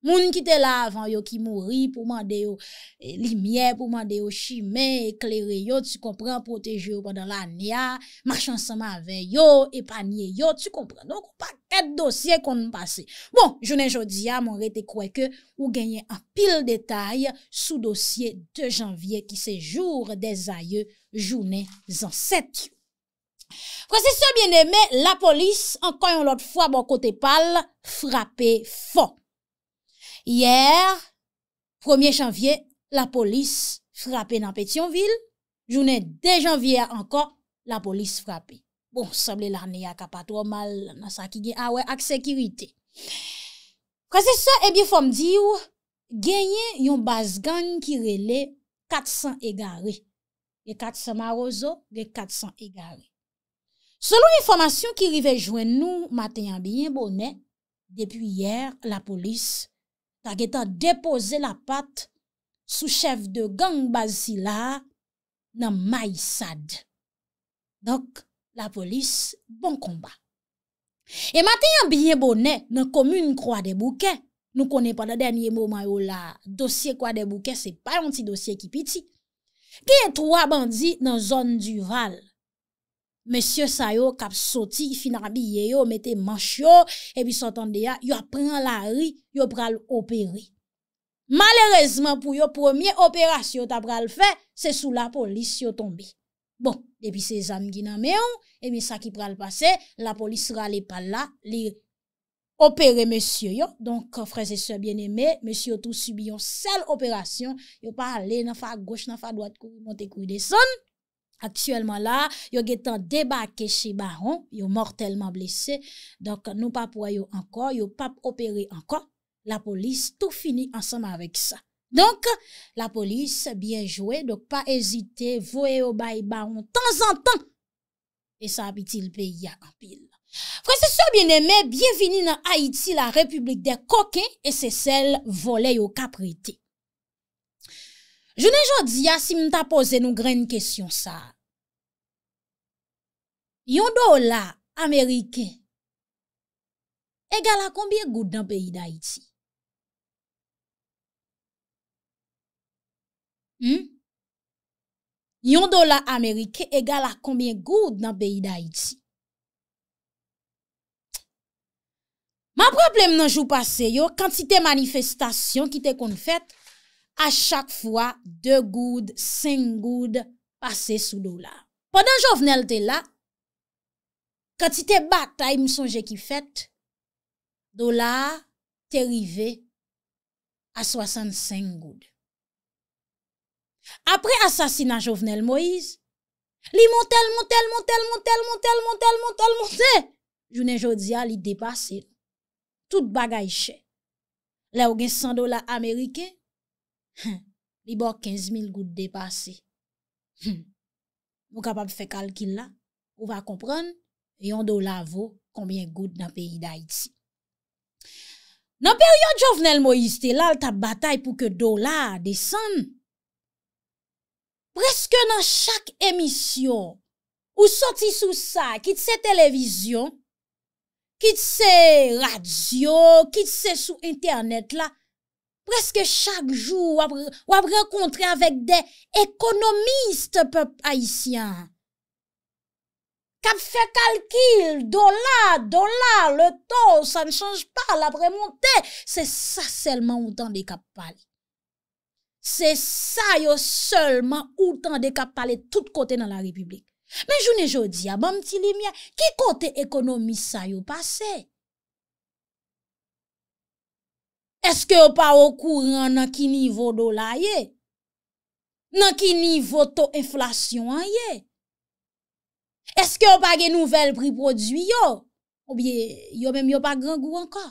Moun ki te la avan yo ki mouri pou mande yo limye, pou mande yo shime, eklere yo, tu kompran, proteje yo padan la niya, march ansama ave yo, epanye yo, tu kompran. Donkou pa ket dosye konn passe. Bon, jounen jodi ya, moun rete kweke ou genye an pil detay sou dosye 2 janvye ki se jour de zaye jounen zan 7. Fransese sou bieneme, la polis, ankayon lot fwa bon kote pal, frape fon. Yer, 1 janvye, la polis frape nan Petionville. Jounen 2 janvye ankon, la polis frape. Bon, sable ah eh la ni a kapato mal nan sa ki gen awe ak sekirite. Kwa se se, e bie fom di ou, genyen yon bazgan ki rele 400 e gare. Ge 400 marozo, ge 400 e gare. Ta geta depose la pat sou chef de gang Basila nan Maysad. Dok, la polis bon komba. E mati yon biye bonen nan komune Kwa de Bouken. Nou konen pa da denye mouman yo la dosye Kwa de Bouken se pa yon ti dosye ki piti. Ki yon troa bandi nan zon du val. Monsye sa yo kap soti, fina biye yo, mette manch yo, epi sotan de ya, yo apren la ri, yo pral operi. Malerezman pou yo premier operasyon ta pral fe, se sou la polis yo tombe. Bon, epi se zanm gina meyon, epi sa ki pral pase, la polis rale pala, li operi monsye yo. Donk, fran se se bieneme, monsye yo tou subiyon sel operasyon, yo pa ale na fa gwoch, na fa dwad kou, monte kou de sonn. Aksyèlman la, yo getan debake che baron, yo mortèlman blese, donk nou pa pou ayon ankon, yo pa opere ankon, la polis tou fini ansanman vek sa. Donk, la polis, bienjouè, donk pa ezite, voye yo bay baron tan zan tan, e sa apitil pe ya anpil. Franses so bienemè, bienveni nan Haiti, la republik de Koke, e se sel vole yo kapriti. Jounen jodi ya si mta pose nou gren kesyon sa. Yon do la Amerike egal a konbien goud nan peyi da iti? Hmm? Yon do la Amerike egal a konbien goud nan peyi da iti? Ma problem nan jou pase yo, kantite manifestasyon ki te konfet, A chak fwa, 2 goud, 5 goud, pase sou do la. Pendan jovenel te la, kati te bak ta im sonje ki fet, do la te rive a 65 goud. Apre asasina jovenel Moise, li montel, montel, montel, montel, montel, montel, montel, montel, jounen jodia li depase, tout bagayche. Le ou gen 100 dola Amerike, li bo 15.000 gout de pase, mou kapap fe kalkin la, pou va kompran, peyon do la vò, konbyen gout nan peyi da iti. Nan peyon jovnel mo yiste, la lta batay pou ke do la desan, preske nan chak emisyon, ou soti sou sa, ki tse televizyon, ki tse radyo, ki tse sou internet la, Preske chak jou wap rekontre avèk de ekonomiste pep haisyan. Kap fè kalkil, dola, dola, le to, sa n chanj pa la premonte. Se sa selman ou tan de kap pale. Se sa yo selman ou tan de kap pale tout kote nan la republik. Men joun e jodi, a mam ti li mya, ki kote ekonomisa yo pasey? Eske ou pa ou kouran nan ki nivou dola ye? Nan ki nivou to inflasyon an ye? Eske ou pa gen nouvel pri prodwi yo? Ou biye yo menm yo pa gran gou anka?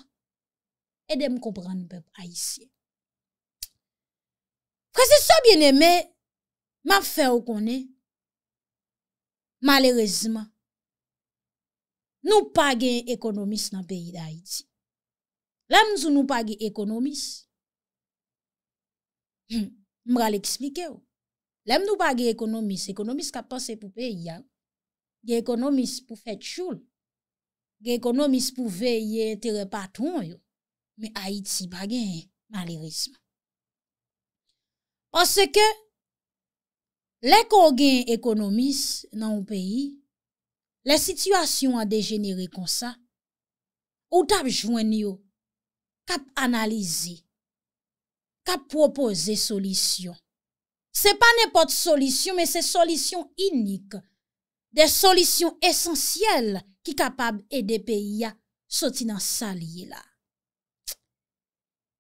E dem kompran bep a isye. Prese so bieneme, map fe ou konen, malerezman, nou pa gen ekonomis nan peyi da iti. Lèm nou pa ge ekonomis? Mbra hmm, l'eksplike yo. Lèm nou pa ge ekonomis? Ekonomis ka pase pou peyi ya. Ge ekonomis pou fet choul. Ge ekonomis pou veye terè patoun yo. Me Haiti pa gen malerisme. Pense ke lè kon gen ekonomis nan ou peyi, le situasyon a degenere konsa, ou tab jwen yo Kap analize, kap propose solisyon. Se pa nepot solisyon, me se solisyon inik. De solisyon esensyel ki kapab e de peyi ya soti nan salye la.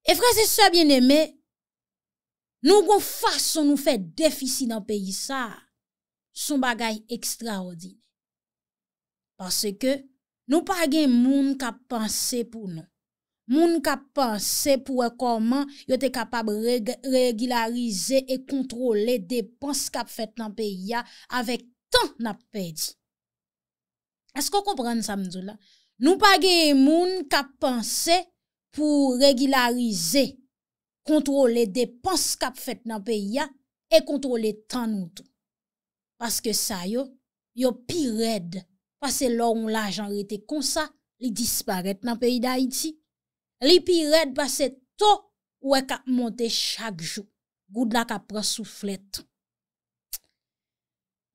E fra se se bien eme, nou kon fason nou fe defisi nan peyi sa, son bagay ekstra odi. Parce ke nou pa gen moun kap panse pou nou. Moun ka panse pou e koman yo te kapab regilarize e kontrole depans kap fet nan pe ya avek tan nan pe di. Asko kompran sa mdou la? Nou pa ge moun ka panse pou regilarize, kontrole depans kap fet nan pe ya e kontrole tan nou tou. Paske sa yo, yo pi red. Paske lor ou la jan rete konsa, li disparet nan pe di da iti. Li pi red basè to wè e ka montè chak jou. Goud la ka prasou flèt.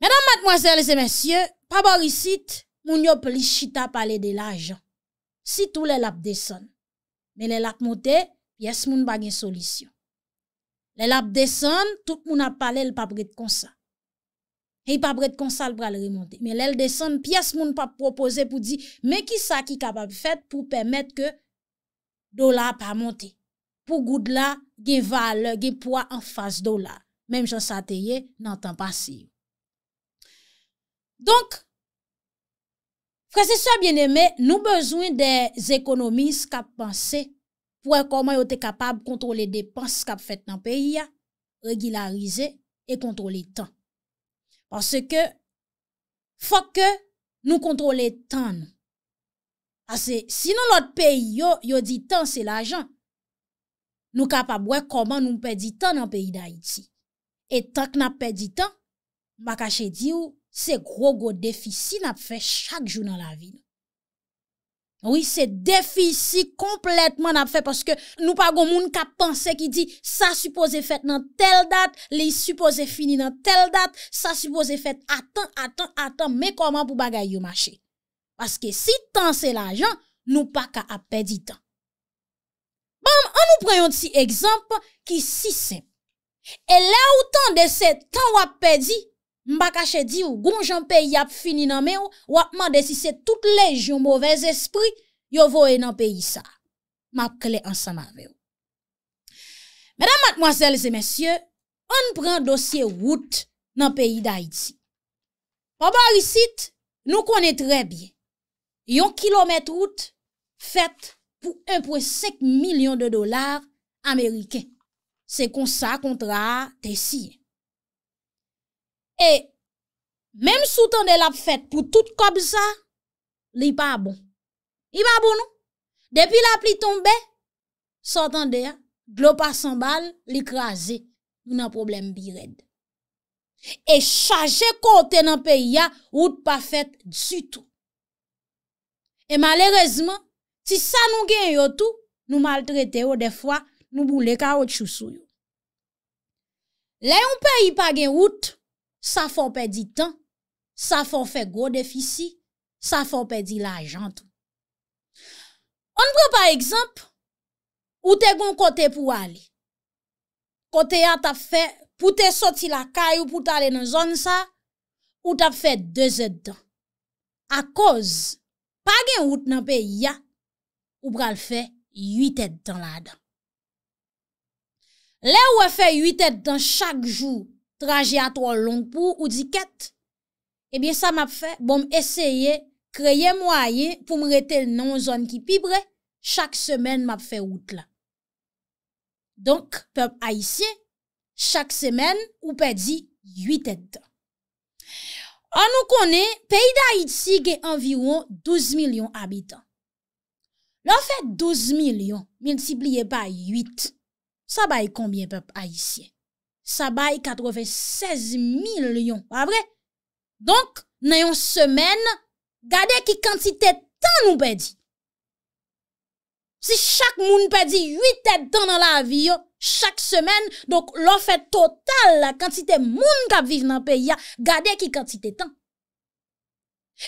Mèdam matmoazè, lese mèsyè, pa borisit, moun yop li chita pale de la jan. Si tou lè lap deson. Mè lè lap montè, yes moun bagè solisyon. Lè lap deson, tout moun ap pale l pa bret konsa. Hei pa bret konsa l pral remontè. Mè lè l deson, pi yes moun pap proposè pou di, mè ki sa ki kapap fèt pou pèmèt ke Dola pa monte. Pou goud la, gen val, gen pwa an fase dola. Mem jansateye nan tan pasi. Donk, fraseswa bieneme, nou bezwen de ekonomis kap panse pou an koman yo te kapab kontrole depans kap fet nan peyi ya, regilarize, e kontrole tan. Pase ke, fok ke nou kontrole tan nou. Ase, sinon lot peyi yo, yo di tan se la jan, nou ka pa bwe koman nou mpe di tan nan peyi da iti. Etan k na ppe di tan, baka che di ou, se gro go defisi nap fe chak jou nan la vin. Ou, se defisi kompletman nap fe, paske nou pa go moun ka panse ki di, sa supose fet nan tel dat, li supose fini nan tel dat, sa supose fet atan, atan, atan, me koman pou bagay yo mache. Paske si tan se la jan, nou pa ka ap pedi tan. Bom, an nou preyon ti ekzampan ki si sen. E la ou tan dese tan wap pedi, mbakache di ou goun jan peyi ap fini nan me ou, wapman dese se tout lej yon mwovez espri, yo voe nan peyi sa. Ma kle ansan nan me ou. Medan matmwazelze mesye, an pren dosye wout nan peyi da iti. Paba risit nou kone tre bien. Yon kilometre route fèt pou 1,5 milyon de dolar Ameriken. Se konsa kontra tesye. E, mèm sou tande la fèt pou tout kop zan, li pa bon. Li pa bon nou. Depi la pli tombe, sou tande, glopa 100 bal li krasi pou nan problem bi red. E chaje kote nan peyi ya route pa fèt djutou. E malerezman, si sa nou gen yotou, nou maltrete ou defwa, nou boule ka wot chousou. Le yon pe yi pa gen wot, sa fò pedi tan, sa fò fe gwo defisi, sa fò pedi la jantou. On bre par ekzamp, ou te gon kote pou wale. Kote ya tap fe, pou te soti la kay ou pou ta le nan zon sa, ou tap fe de zed dan. pa gen wout nan pe ya, ou bra l fè 8 et tan la dan. Le ou wè fè 8 et tan chak jou, traje a tro long pou ou di ket, ebyen sa map fè, bom eseye, kreye mwa ye, pou mw rete l nan zon ki pi bre, chak semen map fè wout la. Donk, pep a yise, chak semen ou pe di 8 et tan. An nou konen, peyi da iti gen enviroun 12 milyon abitan. Lò fè 12 milyon, mitsibliye bay 8, sa bay konbien pep a iti? Sa bay 96 milyon, wabre? Donk, nan yon semen, gade ki kantite tan nou pe di? Si chak moun pe di 8 etan nan la vi yo, Chak semen, donk l'on fè total la kantite moun kap vive nan pe ya, gade ki kantite tan.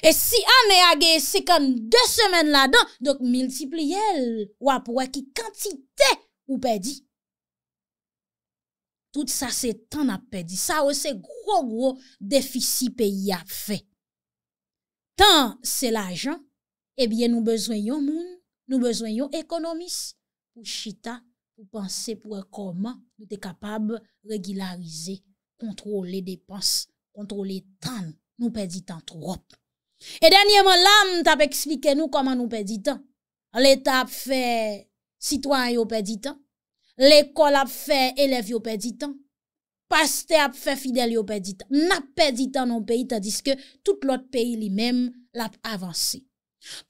E si ane a ge, se kan de semen la donk, donk multipli el wap wè ki kantite ou pe di. Tout sa se tan ap pe di. Sa ou se gro gro defisi pe ya fè. Tan se la jan, e bie nou bezwen yon moun, nou bezwen yon ekonomis, chita, Ou panse pou e koman nou te kapab regularize, kontrole depans, kontrole tan nou pe ditan trop. E denye moun lam tap eksplike nou koman nou pe ditan. L'Etat ap fe sitwanyo pe ditan. L'ekol ap fe elevyo pe ditan. Pastè ap fe fidelyo pe ditan. Nap pe ditan nou pe itadiske tout lot pe ili mem lap avanse.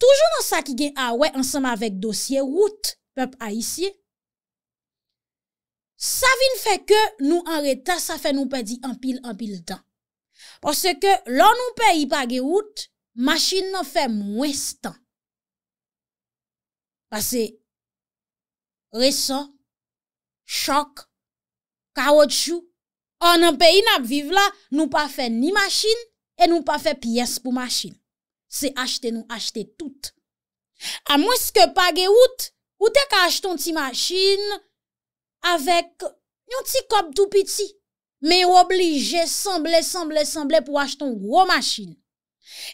Toujou nan sa ki gen awe ansama ah vek dosye, wout pep a isye. Sa vin fè ke nou anreta sa fè nou pè di anpil anpil dan. Pòsè ke lò nou pè yi page wout, machin nou fè mwè stan. Pase, resan, chok, kawotsou, an anpè yi nap viv la, nou pa fè ni machin, e nou pa fè piyes pou machin. Se achte nou, achte tout. A mwè ske page wout, ou te ka achte ton ti machin, avèk yon ti kop tou piti, me yo oblije semble, semble, semble pou achete yon gro maschine.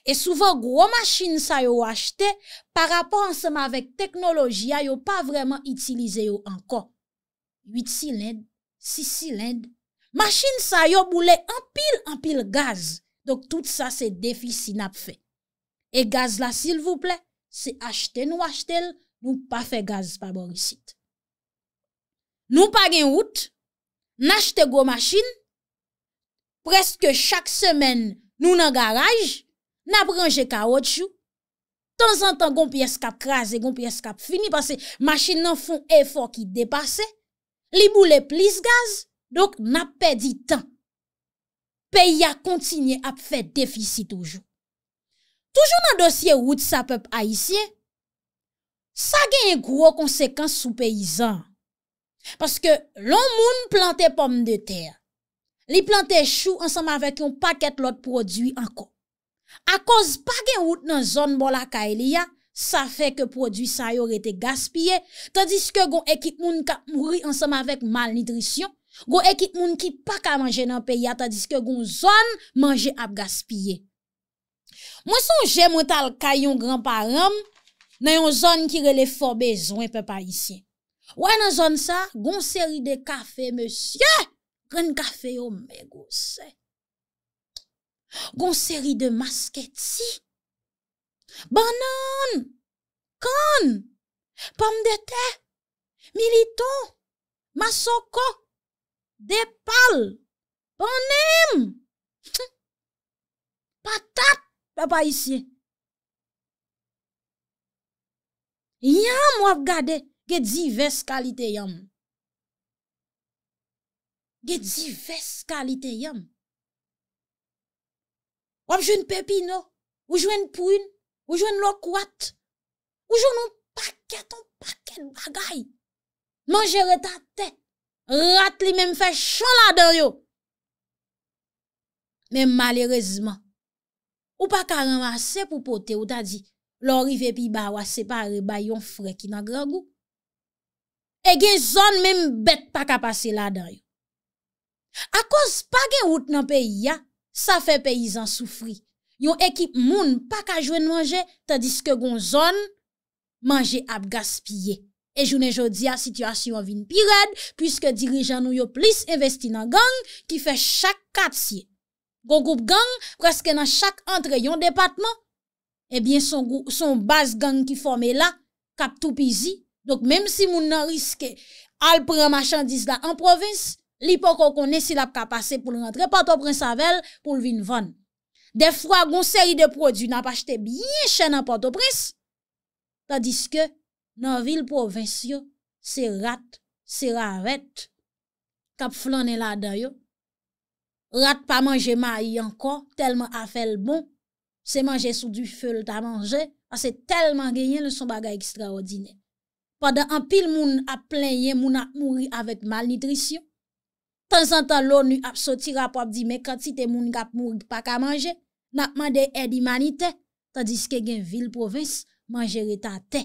E souven gro maschine sa yo achete, par rapport ansèm avèk teknoloji a yo pa vreman itilize yo ankon. 8C LED, 6C LED, maschine sa yo boule anpil, anpil gaz. Dok tout sa se defi sinap fè. E gaz la sil vouple, se achete nou achete l, mou pa fè gaz pa borisit. Nou pa gen wout, na chete gwo machin, preske chak semen nou nan garaj, na branje ka wotshou, tan zan tan goun pi eskap kras, e goun pi eskap fini, parce machin nan fon efor ki depase, li mou le plis gaz, dok na pedi tan. Peya kontinye ap fe defisi toujou. Toujou nan dosye wout sa pep a isye, sa gen yon gwo konsekans sou peyizan, Paske loun moun plante pomme de ter, li plante chou ansama vek yon paket lot prodwi anko. A koz pa gen wout nan zon bol akay li ya, sa fe ke prodwi sa yo rete gaspye, tadis ke goun ekit moun ka mouri ansama vek mal nitrisyon, goun ekit moun ki pa ka manje nan pe ya, tadis ke goun zon manje ap gaspye. Mwen son jem mwen tal kay yon granparem nan yon zon ki rele fobe zon pe parisyen. Wè nan zon sa, gonseri de kafe, monsye. Ren kafe yo mè gose. Gonseri de masket si. Banan, kon, pomme de te, milito, masoko, depal, ponem, patat, pa pa isye. Yon mwav gade, mwav. Ge di ves kalite yam. Ge di ves kalite yam. Wap jwen pepino, wajwen proun, wajwen lokwat, wajwen on paket, on paket bagay. Manjere ta te, rat li men fe chon la der yo. Men malerezman, wap akareman se pou pote, wata di, lorive pi ba, wase pa reba yon fre ki nagra guk. E gen zon menm bet pa ka pase la dan yon. A koz pa gen wout nan peyi ya, sa fe peyi zan soufri. Yon ekip moun pa ka jwen manje, tadis ke gon zon manje ap gaspye. E jounen jodi a situasyon vin pired, pwiske dirijan nou yo plis investi nan gang ki fe chak kat siye. Gon goup gang preske nan chak antre yon departman, e bien son base gang ki forme la, kap tou pizi, Donk menm si moun nan riske al pran machandis la an provins, li pou kon konen si la ap kapase pou l rentre, patopren savel pou l vin van. De fwa goun seri de prodou nan pa chete bie chen nan patoprens, ta diske nan vil provins yo se rat, se raret, kap flan el a dayo. Rat pa manje ah, ma yon kon, telman a fel bon, se manje sou du ful ta manje, a se telman genyen le son bagay ekstraordinet. padan an pil moun ap plenye moun ap mouri avet mal nitrisyo. Tan san tan loun nou ap soti rap ap di me kanti te moun gap mouri pa ka manje, nan mande edi manite, tan dis ke gen vil provins manjere ta te.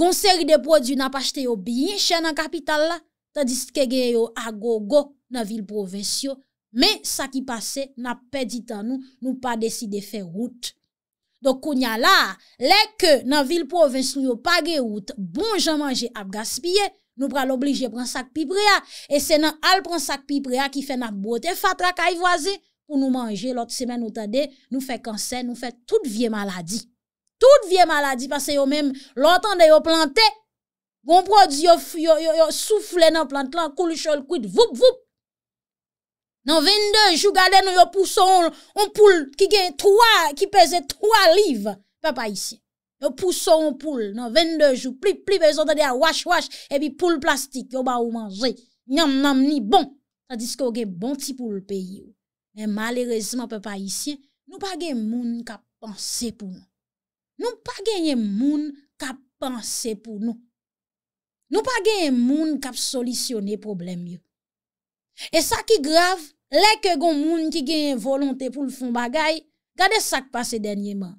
Gon seri de prodou nan pa chte yo biye chen nan kapital la, tan dis ke gen yo a go go nan vil provins yo, men sa ki pase nan pedi tan nou moun pa deside fe route. Do kounya la, leke nan vil povin sou yo pageyout, bon jan manje ap gaspye, nou pral oblije pran sak pi prea. E se nan al pran sak pi prea ki fe nan bote fatra ka yi voaze, pou nou manje lot semen ou tade, nou fe kansen, nou fe tout vie maladi. Tout vie maladi, pase yo menm, lotan de yo plante, gon prod yo soufle nan plante lan, koulou chol kouid, voup voup. Nan 22 jou gade nou yo pouson on poule ki gen 3, ki pese 3 liv. Pe pa yisi. Yo pouson on poule nan 22 jou. Plip plip e zo dade a wach wach e bi poule plastik yo ba ou manje. Nyam nam ni bon. Sa dis ko gen bon ti pou l peyi ou. Men malerezman pe pa yisi. Nou pa gen yon moun kap panse pou nou. Nou pa gen yon moun kap panse pou nou. Nou pa gen yon moun kap solisyone problem yo. E sa ki grav? Lè ke goun moun ki gen yon volante pou l'fon bagay, gade sak pase denye man.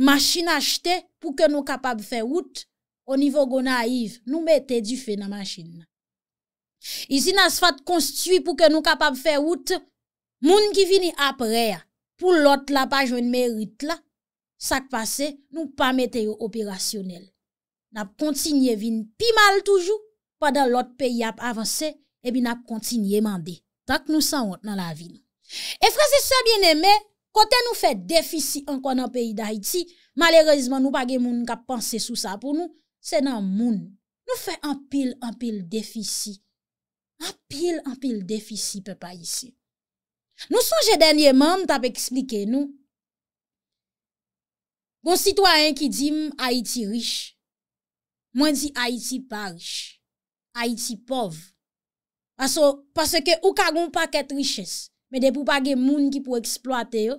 Maschine achete pou ke nou kapab fè wout, o nivou goun a yiv, nou mette di fè nan maschine. Izi nas fat konstitui pou ke nou kapab fè wout, moun ki vini ap rea pou lot la pa jwen merit la, sak pase nou pa mette yo operasyonel. Nap kontinye vini pi mal toujou, padan lot peyi ap avanse, ebi nap kontinye mande. tak nou san wot nan la vil. E frase sa bien eme, kote nou fe defisi an kon an peyi da Haiti, malerezman nou pa gen moun kap panse sou sa pou nou, se nan moun. Nou fe an pil, an pil defisi. An pil, an pil defisi pe pa yise. Nou sonje denye man, ta pe eksplike nou. Gon sitwa en ki dim, Haiti rich. Mwen di, Haiti parish. Haiti pov. Aso, pase ke ou ka goun pa ket riches, mè de pou pa gen moun ki pou eksploate yo,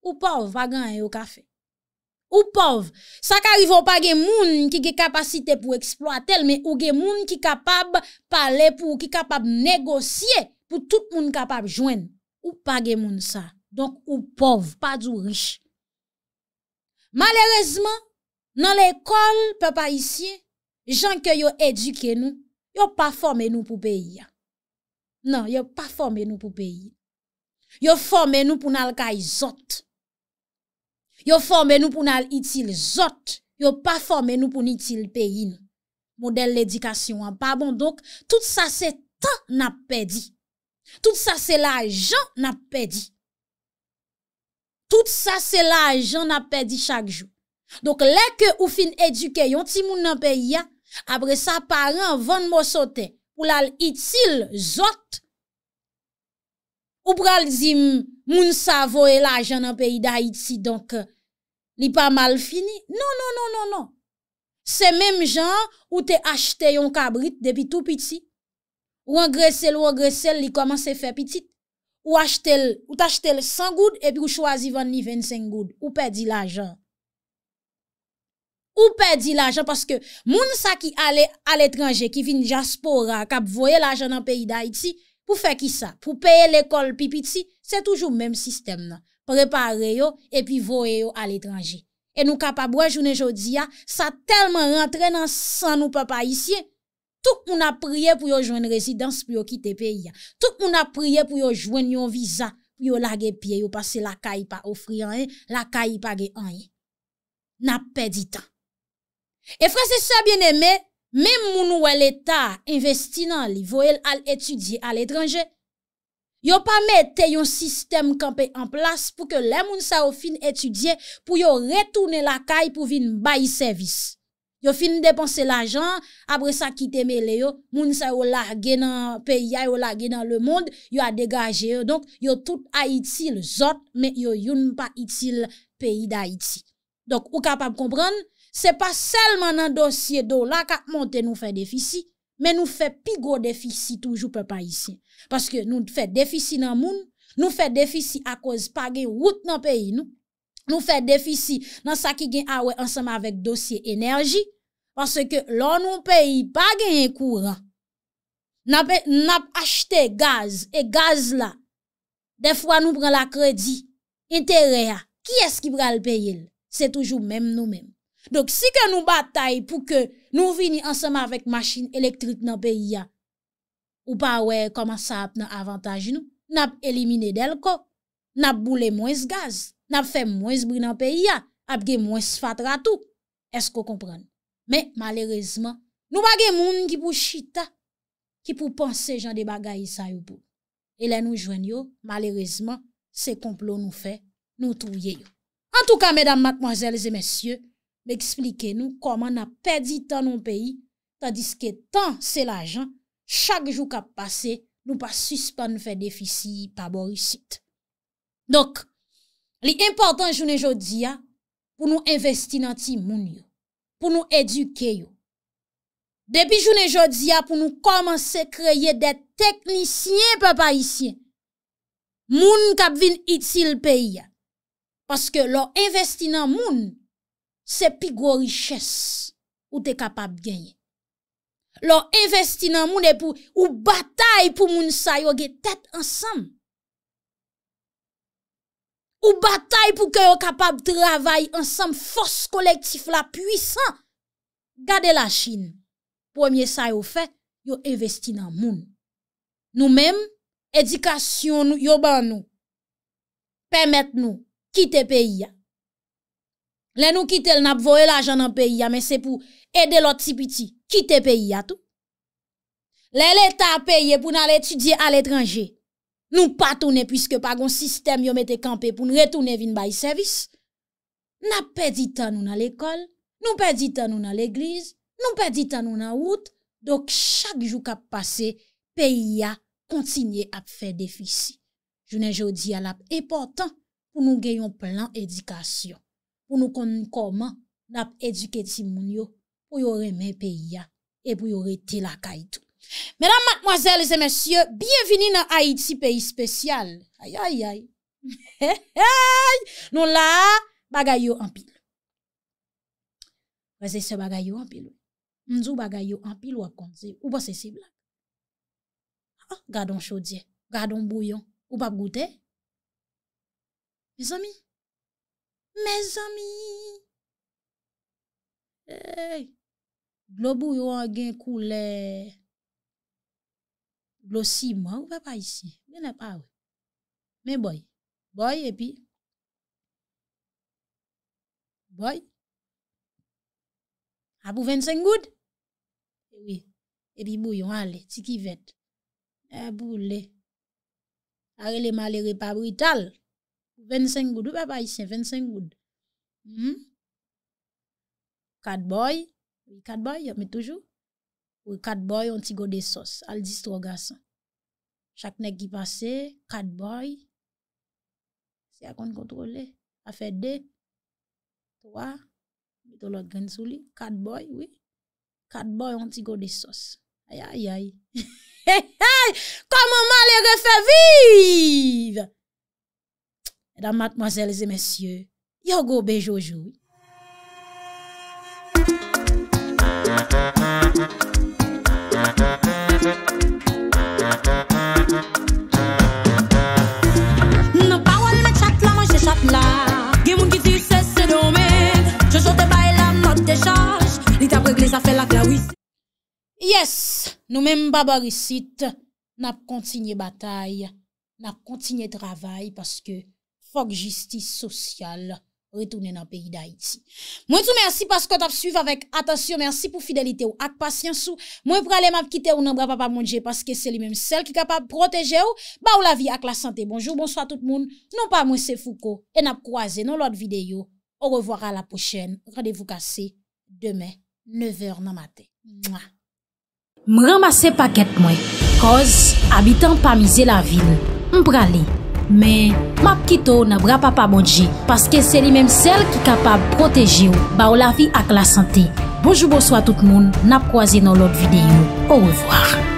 ou pov, vagan yo ka fe. Ou pov, sa ka rivon pa gen moun ki ge kapasite pou eksploate yo, mè ou gen moun ki kapab pale pou, ki kapab negosye, pou tout moun kapab jwen. Ou pa gen moun sa, donk ou pov, pa doun riche. Malerezman, nan l'ekol, pe pa isye, jan ke yo eduke nou, yo pa forme nou pou peyi ya. Nan, yo pa forme nou pou peyi. Yo forme nou pou nal kaj zot. Yo forme nou pou nal itil zot. Yo pa forme nou pou nil itil peyi nan. Model l'edikasyon an. Pa bon, dok, tout sa se tan na pedi. Tout sa se la jan na pedi. Tout sa se la jan na pedi chak jou. Dok, leke ou fin eduke yon ti moun nan peyi ya, apre sa paran van mou sote. Ou lal itil zot, ou pral zim moun sa vo e la ajan an peyi da iti, donk euh, li pa mal fini. Non, non, non, non, non. Se menm jan ou te achete yon kabrit depi tou piti. Ou an gresel, ou an gresel, li koman se fe piti. Ou t'achete l san goud, epi ou chwazi van ni ven sen goud, ou pedi la ajan. Ou pedi l'ajan, paske moun sa ki ale al etranje, ki vin jaspora, kap voye l'ajan nan peyi da iti, pou fe ki sa? Pou peye l'ekol pipi ti, se toujou menm sistem nan. Prepare yo, epi voye yo al etranje. E nou kap abwa jounen jodi ya, sa telman rentre nan san nou papa isye, tout moun apriye pou yo jwen residans pou yo kite peyi ya. Tout moun apriye pou yo jwen yon viza, yo lage pie, yo pase laka yi pa ofri anye, laka yi pa ge anye. Na pedi tan. E fra se sa bien eme, mem moun ou el eta investi nan li vo el al etudye al etranje, yo pa mette yon sistem kampe en plas pou ke le moun sa ou fin etudye pou yo retoune la kay pou vin bayi servis. Yo fin depanse l'ajan, apre sa kite me le yo, moun sa ou la genan peyi ya yo la genan le mond, yo a degaje yo. Donk, yo tout Haiti le zot, men yo yon pa itil peyi da Haiti. Donk, ou kapab kompran? Se pa selman nan dosye do la ka monte nou fe defisi, men nou fe pigo defisi toujou pe pa isi. Paske nou fe defisi nan moun, nou fe defisi a koz pa gen wout nan peyi nou. Nou fe defisi nan sa ki gen awe ansama vek dosye enerji, paske lon nou peyi pa gen yon koura. Nap e, achte gaz, e gaz la. Defwa nou pren la kredi, intere ya, ki eski pre al pey el? Se toujou menm nou menm. Dok, si ke nou batay pou ke nou vini ansema vek masin elektrik nan peyi ya, ou pa wey komansa ap nan avantaj nou, nap elimine delko, nap boule mwes gaz, nap fe mwes brin nan peyi ya, ap ge mwes fat ratou, esko kompran. Me, malerezman, nou bagen moun ki pou chita, ki pou ponse jan de bagay sa yo pou. E le nou jwen yo, malerezman, se komplo nou fe, nou trouye yo. An tou ka, medan matmozèlze mesyè, mè eksplike nou koman nan pedi tan nou peyi, tandis ke tan se la jan, chak jou kap pase, nou pa suspan fè defisi pa borisit. Dok, li importan jounen jodi ya, pou nou investi nan ti moun yo, pou nou eduke yo. Depi jounen jodi ya, pou nou koman se kreye det teknisyen pa paisyen. Moun kap vin iti l peyi ya, paske lor investi nan moun, Se pi gwo riches ou te kapab genye. Lo investi nan moun e pou ou batay pou moun sa yo ge tet ansam. Ou batay pou ke yo kapab travay ansam fos kolektif la pwisan. Gade la Chin, pwemye sa yo fet, yo investi nan moun. Nou men, edikasyon nou, yoban nou, pwemet nou kite peyi ya. Le nou kite l nap vo e la ajan nan peyi ya men se pou ede lot sipiti kite peyi ya tou. Le leta a peyi pou nan letudye al etranje. Nou patounen pwiske pa gon sistem yon mette kampe pou nou retounen vin bayi servis. Nap pedi tan nou nan l ekol, nou pedi tan nou nan l eglize, nou pedi tan nou nan wout. Dok chak jou kap pase peyi ya kontinye ap fe defisi. Jounen jodi al ap epotan pou nou geyon plan edikasyon. pou nou kon konman nap eduketi moun yo pou yo reme peyi ya e pou yo rete la kay tou. Mèdam, madmoazèl, zè mèsyè, biye vini nan Haiti peyi spesyal. Ay, ay, ay. Nou la, bagay yo anpil. Vè zè se bagay yo anpil. Mdou bagay yo anpil wakon. Ou pa se sibl? Ah, gardon chodye, gardon bouyon. Ou pa goutè? Me zami? Mez omi. E, blo bou yon gen koule. Blo si mwen, ou ve pa isi? Mwen e pa ou. Men boy. Boy epi. Boy. A pou ven sen goud? Ewi. Eh epi bou yon ale, tiki vet. E bou le. A releman le repa brital. 25 goud, ou pa pa yisye 25 goud? Katboy, hmm? katboy, yopme toujou? Katboy, ontigo de sos, al di stroga san. Chaknek ki pase, katboy, si akon kontrole, afe de, wwa, bitolot gen sou li, katboy, oui. Katboy, ontigo de sos. Aya, aya, aya, he, he, komo mali ge fe vive! Edan matmozèles e mèsyè, yo go bejoujou. Yes, nou mèm babarissit, nap kontinye batay, nap kontinye travay, paske, fok jistis sosyal, retounen an peyi da iti. Mwen tou mersi paskot ap suiv avèk, atasyon mersi pou fidelite ou ak pasyansou, mwen pralè m ap kite ou nan bra pa pa mounje, paske se li mèm sel ki ka pa proteje ou, ba ou la vi ak la sante. Bonjou, bonso a tout moun, non pa mwen se fouko, en ap kouaze nan lot videyo, ou revoar a la pochèn, radevou kase, demè, 9èr nan matè. Mwen ramase paket mwen, koz abitan pa mize la vil, mpralè, Men, map kito na bra pa pa bonji, paske se li menm sel ki kapab proteji ou, ba ou la fi ak la sante. Bojou bojou a tout moun, nap kwa zi nan lot videyo. Ou revoar.